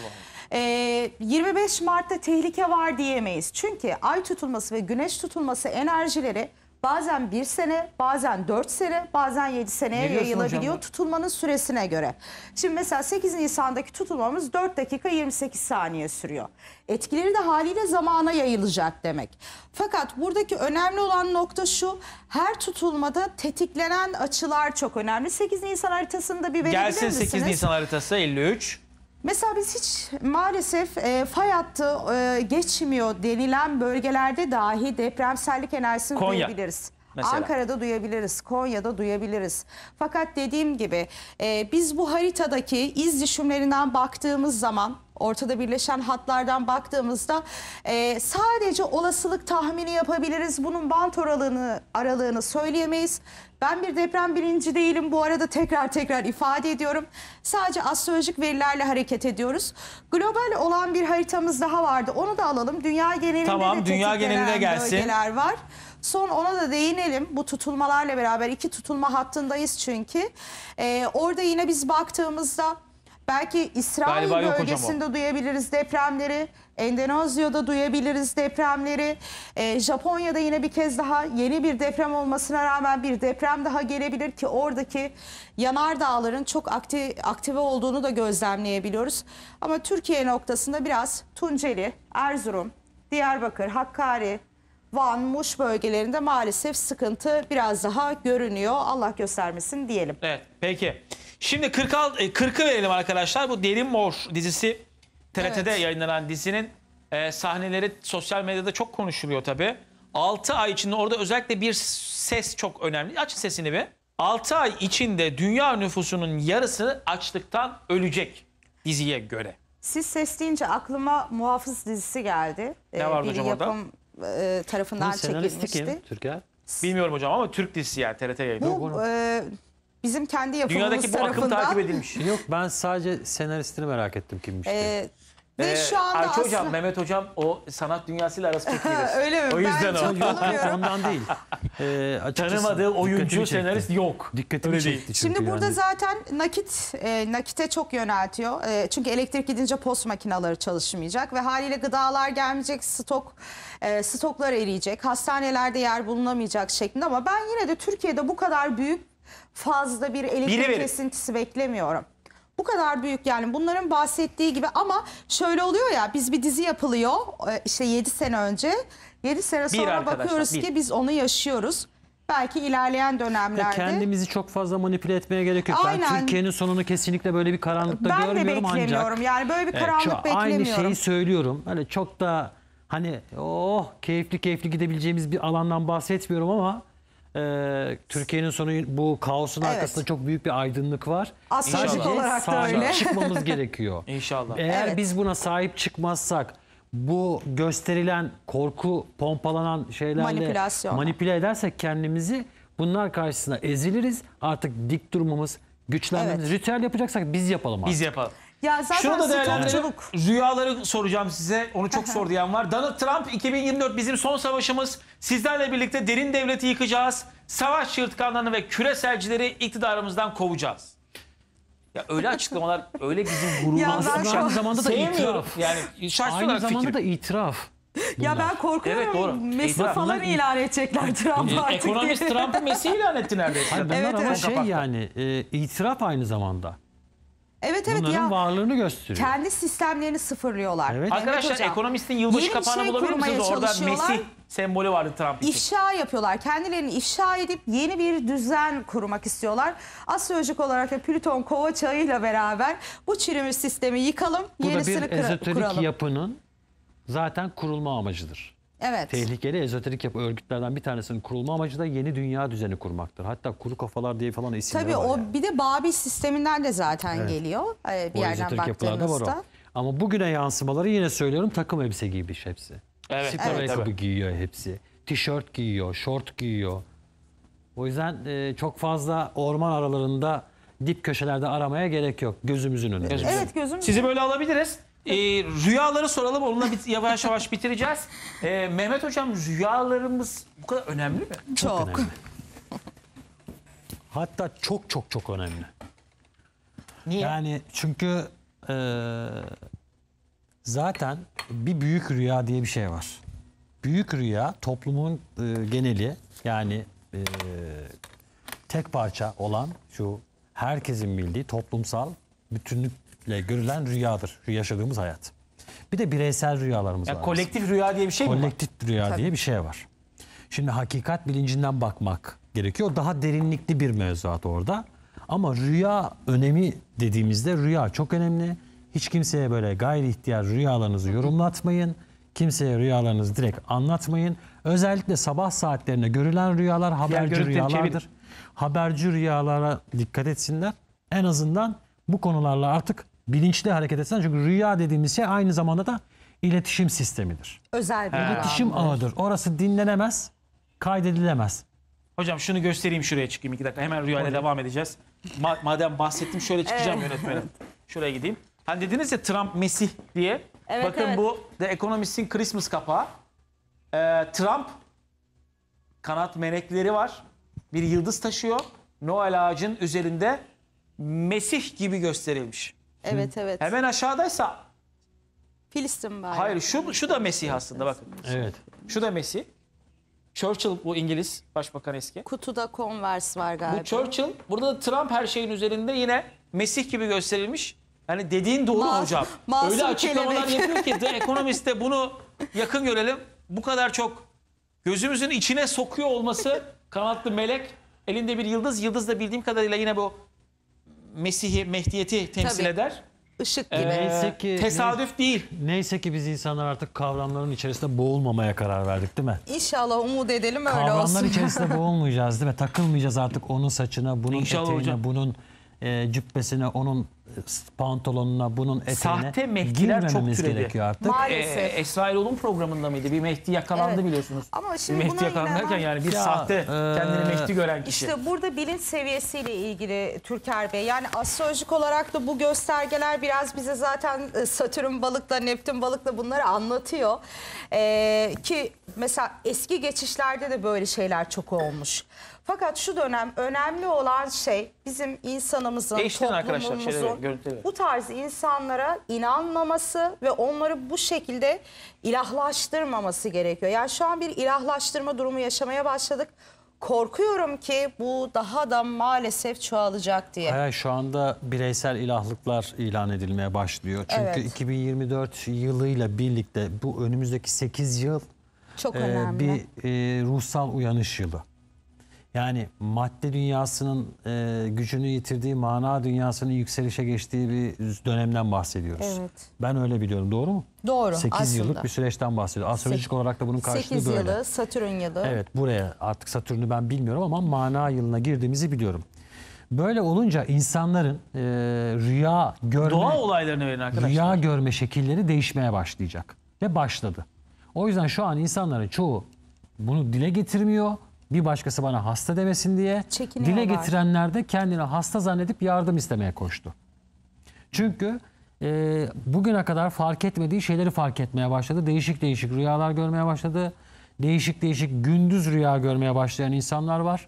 25 ee, Mart'ta tehlike var diyemeyiz. Çünkü ay tutulması ve güneş tutulması enerjileri bazen bir sene, bazen dört sene, bazen yedi seneye yayılabiliyor hocam. tutulmanın süresine göre. Şimdi mesela 8 Nisan'daki tutulmamız 4 dakika 28 saniye sürüyor. Etkileri de haliyle zamana yayılacak demek. Fakat buradaki önemli olan nokta şu, her tutulmada tetiklenen açılar çok önemli. 8 Nisan haritasında bir verebilir Gelsin misiniz? 8 Nisan haritası 53. Mesela biz hiç maalesef e, fay hattı e, geçmiyor denilen bölgelerde dahi depremsellik enerjisini Konya. duyabiliriz. Mesela. Ankara'da duyabiliriz, Konya'da duyabiliriz. Fakat dediğim gibi e, biz bu haritadaki iz düşümlerinden baktığımız zaman ortada birleşen hatlardan baktığımızda e, sadece olasılık tahmini yapabiliriz. Bunun bant oralığını, aralığını söyleyemeyiz. Ben bir deprem bilinci değilim bu arada tekrar tekrar ifade ediyorum. Sadece astrolojik verilerle hareket ediyoruz. Global olan bir haritamız daha vardı. Onu da alalım. Dünya genelinde tamam, de dünya genelinde gelsin. bölgeler var. Son ona da değinelim. Bu tutulmalarla beraber iki tutulma hattındayız çünkü. Ee, orada yine biz baktığımızda Belki İsrail Galiba bölgesinde duyabiliriz depremleri. Endonezya'da duyabiliriz depremleri. E, Japonya'da yine bir kez daha yeni bir deprem olmasına rağmen bir deprem daha gelebilir ki oradaki yanar dağların çok aktif, aktive olduğunu da gözlemleyebiliyoruz. Ama Türkiye noktasında biraz Tunceli, Erzurum, Diyarbakır, Hakkari, Van, Muş bölgelerinde maalesef sıkıntı biraz daha görünüyor. Allah göstermesin diyelim. Evet peki. Şimdi 46, 40'ı e, verelim arkadaşlar. Bu Derin Mor dizisi TRT'de evet. yayınlanan dizinin e, sahneleri sosyal medyada çok konuşuluyor tabii. 6 ay içinde orada özellikle bir ses çok önemli. açın sesini bir. 6 ay içinde dünya nüfusunun yarısı açlıktan ölecek diziye göre. Siz ses deyince aklıma Muhafız dizisi geldi. Ne e, vardı bir hocam yapım orada? E, tarafından Bunun çekilmişti. Türkiye. Bilmiyorum hocam ama Türk dizisi yani TRT yayını. Bu bizim kendi yapımımız Dünyadaki bu akım takip edilmiş. Yok ben sadece senaristini merak ettim kimmiş diye. Ee, ve Ee, şu anda Ayça Hocam, Mehmet Hocam o sanat dünyasıyla arası pek iyidir. Öyle mi? O yüzden ben çok Yok, yok, tanımıyorum. ondan değil. Ee, Tanımadığı oyuncu, senarist yok. Dikkatimi Öyle çekti çünkü Şimdi burada yani. zaten nakit e, nakite çok yöneltiyor. E, çünkü elektrik gidince post makinaları çalışmayacak ve haliyle gıdalar gelmeyecek, stok e, stoklar eriyecek, hastanelerde yer bulunamayacak şeklinde ama ben yine de Türkiye'de bu kadar büyük fazla bir elektrik kesintisi beklemiyorum. Bu kadar büyük yani bunların bahsettiği gibi ama şöyle oluyor ya biz bir dizi yapılıyor e, işte 7 sene önce. 7 sene sonra bakıyoruz bir. ki biz onu yaşıyoruz. Belki ilerleyen dönemlerde. Ya kendimizi çok fazla manipüle etmeye gerek yok. Aynen. Ben Türkiye'nin sonunu kesinlikle böyle bir karanlıkta ben görmüyorum ancak. Ben de beklemiyorum ancak, yani böyle bir karanlık evet, beklemiyorum. Aynı şeyi söylüyorum. Hani çok da hani oh keyifli keyifli gidebileceğimiz bir alandan bahsetmiyorum ama e, Türkiye'nin sonu bu kaosun Evet. arkasında çok büyük bir aydınlık var. Astrolojik Sadece olarak da öyle. çıkmamız gerekiyor. İnşallah. Eğer Evet. biz buna sahip çıkmazsak bu gösterilen korku pompalanan şeylerle manipüle edersek kendimizi bunlar karşısında eziliriz. Artık dik durmamız, güçlenmemiz, ritüel yapacaksak biz yapalım artık. Biz yapalım. Ya zaten Şunu da değerlendirelim. Rüyaları soracağım size. Onu çok sor diyen var. Donald Trump 2024 bizim son savaşımız. Sizlerle birlikte derin devleti yıkacağız. Savaş yırtkanlarını ve küreselcileri iktidarımızdan kovacağız. Ya öyle açıklamalar öyle bizim gururumuzu ben- aynı zamanda da itiraf. Yani Aynı zamanda fikrim. da itiraf. Ya ben korkuyorum. Evet, doğru. Mesih Eyvah, falan bunlar- ilan edecekler e, Trump e, artık. Ekonomist diye. Trump'ı Mesih ilan etti neredeyse. Hayır, bunlar Evet, ama evet. şey yani e, itiraf aynı zamanda. Evet evet Bunların ya. varlığını gösteriyor. Kendi sistemlerini sıfırlıyorlar. Evet. Arkadaşlar hocam, ekonomistin yılbaşı yeni bir kapağını şey bulabilir misiniz? Orada Messi Mesih sembolü vardı Trump için. İfşa yapıyorlar. Kendilerini ifşa edip yeni bir düzen kurmak istiyorlar. Astrolojik olarak da Plüton kova çağıyla beraber bu çürümüş sistemi yıkalım, Burada yenisini bir ezoterik kuralım. yapının zaten kurulma amacıdır. Evet. Tehlikeli ezoterik yapı örgütlerden bir tanesinin kurulma amacı da yeni dünya düzeni kurmaktır. Hatta kuru kafalar diye falan isimler Tabii var. Tabii o yani. bir de Babil sisteminden de zaten evet. geliyor e, bir o yerden baktığımızda. Var o. Ama bugüne yansımaları yine söylüyorum takım elbise giymiş hepsi. Evet. Spor evet, ayakkabı giyiyor hepsi. Tişört giyiyor, şort giyiyor. O yüzden e, çok fazla orman aralarında dip köşelerde aramaya gerek yok gözümüzün önünde. Evet gözümüzün. Sizi böyle alabiliriz. Ee, rüyaları soralım. Onunla bit yavaş yavaş bitireceğiz. Ee, Mehmet Hocam rüyalarımız bu kadar önemli mi? Çok. çok. Hatta çok çok çok önemli. Niye? Yani çünkü e, zaten bir büyük rüya diye bir şey var. Büyük rüya toplumun e, geneli yani e, tek parça olan şu herkesin bildiği toplumsal bütünlük ile görülen rüyadır. Yaşadığımız hayat. Bir de bireysel rüyalarımız yani var. Kolektif rüya diye bir şey kolektif mi var? Kolektif rüya Tabii. diye bir şey var. Şimdi hakikat bilincinden bakmak gerekiyor. Daha derinlikli bir mevzuat orada. Ama rüya önemi dediğimizde rüya çok önemli. Hiç kimseye böyle gayri ihtiyar rüyalarınızı yorumlatmayın. Kimseye rüyalarınızı direkt anlatmayın. Özellikle sabah saatlerinde görülen rüyalar haberci rüyalardır. Çevir. Haberci rüyalara dikkat etsinler. En azından bu konularla artık bilinçli hareket etsen çünkü rüya dediğimiz şey aynı zamanda da iletişim sistemidir. Özel bir iletişim İletişim ağıdır. Orası dinlenemez, kaydedilemez. Hocam şunu göstereyim şuraya çıkayım iki dakika. Hemen rüyayla devam edeceğiz. Ma- madem bahsettim şöyle çıkacağım yönetmenim. Şuraya gideyim. Hani dediniz ya Trump Mesih diye. Evet, Bakın evet. bu The Economist'in Christmas kapağı. Ee, Trump kanat menekleri var. Bir yıldız taşıyor. Noel ağacın üzerinde Mesih gibi gösterilmiş. Evet evet. Hemen aşağıdaysa Filistin bayrağı. hayır şu şu da Mesih aslında bakın. Evet. Şu da Mesih. Churchill bu İngiliz başbakan eski. Kutuda Converse var galiba. Bu Churchill burada da Trump her şeyin üzerinde yine Mesih gibi gösterilmiş. Yani dediğin doğru Mas- hocam. masum Öyle açıklamalar kelebek. yapıyor ki The Economist'te bunu yakın görelim. Bu kadar çok gözümüzün içine sokuyor olması kanatlı melek elinde bir yıldız. Yıldız da bildiğim kadarıyla yine bu Mesih'i, Mehdiyet'i temsil Tabii. eder. Işık ee, gibi. Ee, neyse ki, tesadüf ne, değil. Neyse ki biz insanlar artık kavramların içerisinde boğulmamaya karar verdik değil mi? İnşallah umut edelim öyle Kavramlar olsun. Kavramlar içerisinde boğulmayacağız değil mi? Takılmayacağız artık onun saçına, bunun İnşallah eteğine, hocam. bunun e, cübbesine, onun pantolonuna bunun eteğine Sahte mehdiler çok girmememiz türedi. gerekiyor artık. Maalesef. Ee, Esra Erol'un programında mıydı? Bir Mehdi yakalandı Evet. biliyorsunuz. Ama şimdi bir Mehdi buna yakalandı derken yani bir Ya, sahte e, kendini Mehdi gören kişi. İşte burada bilinç seviyesiyle ilgili Türker Bey. Yani astrolojik olarak da bu göstergeler biraz bize zaten e, Satürn balıkla, Neptün balıkla bunları anlatıyor. Ee, ki mesela eski geçişlerde de böyle şeyler çok olmuş. Fakat şu dönem önemli olan şey bizim insanımızın, Değiştirin toplumumuzun, şeyleri. Görüntüler. Bu tarz insanlara inanmaması ve onları bu şekilde ilahlaştırmaması gerekiyor. Yani şu an bir ilahlaştırma durumu yaşamaya başladık. Korkuyorum ki bu daha da maalesef çoğalacak diye. Hayır, şu anda bireysel ilahlıklar ilan edilmeye başlıyor. Çünkü evet. 2024 yılıyla birlikte bu önümüzdeki 8 yıl çok e, önemli. bir e, ruhsal uyanış yılı. Yani madde dünyasının e, gücünü yitirdiği, mana dünyasının yükselişe geçtiği bir dönemden bahsediyoruz. Evet. Ben öyle biliyorum. Doğru mu? Doğru. 8 yıllık bir süreçten bahsediyor. Astrolojik Sek olarak da bunun karşılığı 8 böyle. 8 yılı, Satürn yılı. Evet buraya artık Satürn'ü ben bilmiyorum ama mana yılına girdiğimizi biliyorum. Böyle olunca insanların e, rüya görme... Doğa olaylarını verin arkadaşlar. Rüya görme şekilleri değişmeye başlayacak. Ve başladı. O yüzden şu an insanların çoğu bunu dile getirmiyor bir başkası bana hasta demesin diye dile getirenler de kendini hasta zannedip yardım istemeye koştu. Çünkü e, bugüne kadar fark etmediği şeyleri fark etmeye başladı. Değişik değişik rüyalar görmeye başladı. Değişik değişik gündüz rüya görmeye başlayan insanlar var.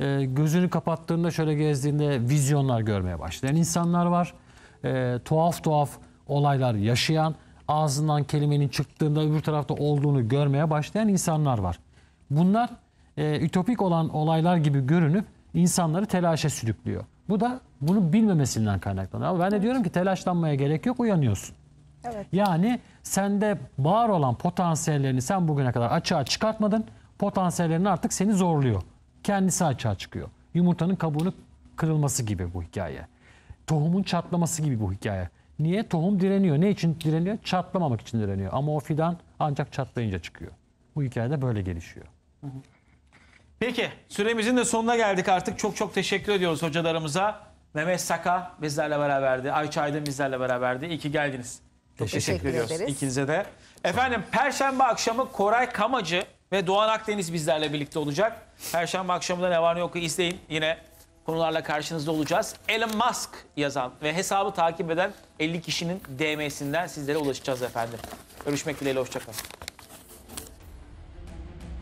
E, gözünü kapattığında şöyle gezdiğinde vizyonlar görmeye başlayan insanlar var. E, tuhaf tuhaf olaylar yaşayan, ağzından kelimenin çıktığında öbür tarafta olduğunu görmeye başlayan insanlar var. Bunlar e, ütopik olan olaylar gibi görünüp insanları telaşa sürüklüyor. Bu da bunu bilmemesinden kaynaklanıyor. Ama ben de diyorum ki telaşlanmaya gerek yok uyanıyorsun. Evet. Yani sende var olan potansiyellerini sen bugüne kadar açığa çıkartmadın. Potansiyellerini artık seni zorluyor. Kendisi açığa çıkıyor. Yumurtanın kabuğunu kırılması gibi bu hikaye. Tohumun çatlaması gibi bu hikaye. Niye? Tohum direniyor. Ne için direniyor? Çatlamamak için direniyor. Ama o fidan ancak çatlayınca çıkıyor. Bu hikayede böyle gelişiyor. Hı hı. Peki süremizin de sonuna geldik artık. Çok çok teşekkür ediyoruz hocalarımıza. Mehmet Saka bizlerle beraberdi. Ayça Aydın bizlerle beraberdi. İyi ki geldiniz. Çok teşekkür, teşekkür ediyoruz ederiz. ikinize de. Efendim Perşembe akşamı Koray Kamacı ve Doğan Akdeniz bizlerle birlikte olacak. Perşembe akşamında ne var ne yoku izleyin. Yine konularla karşınızda olacağız. Elon Musk yazan ve hesabı takip eden 50 kişinin DM'sinden sizlere ulaşacağız efendim. Görüşmek dileğiyle, hoşçakalın.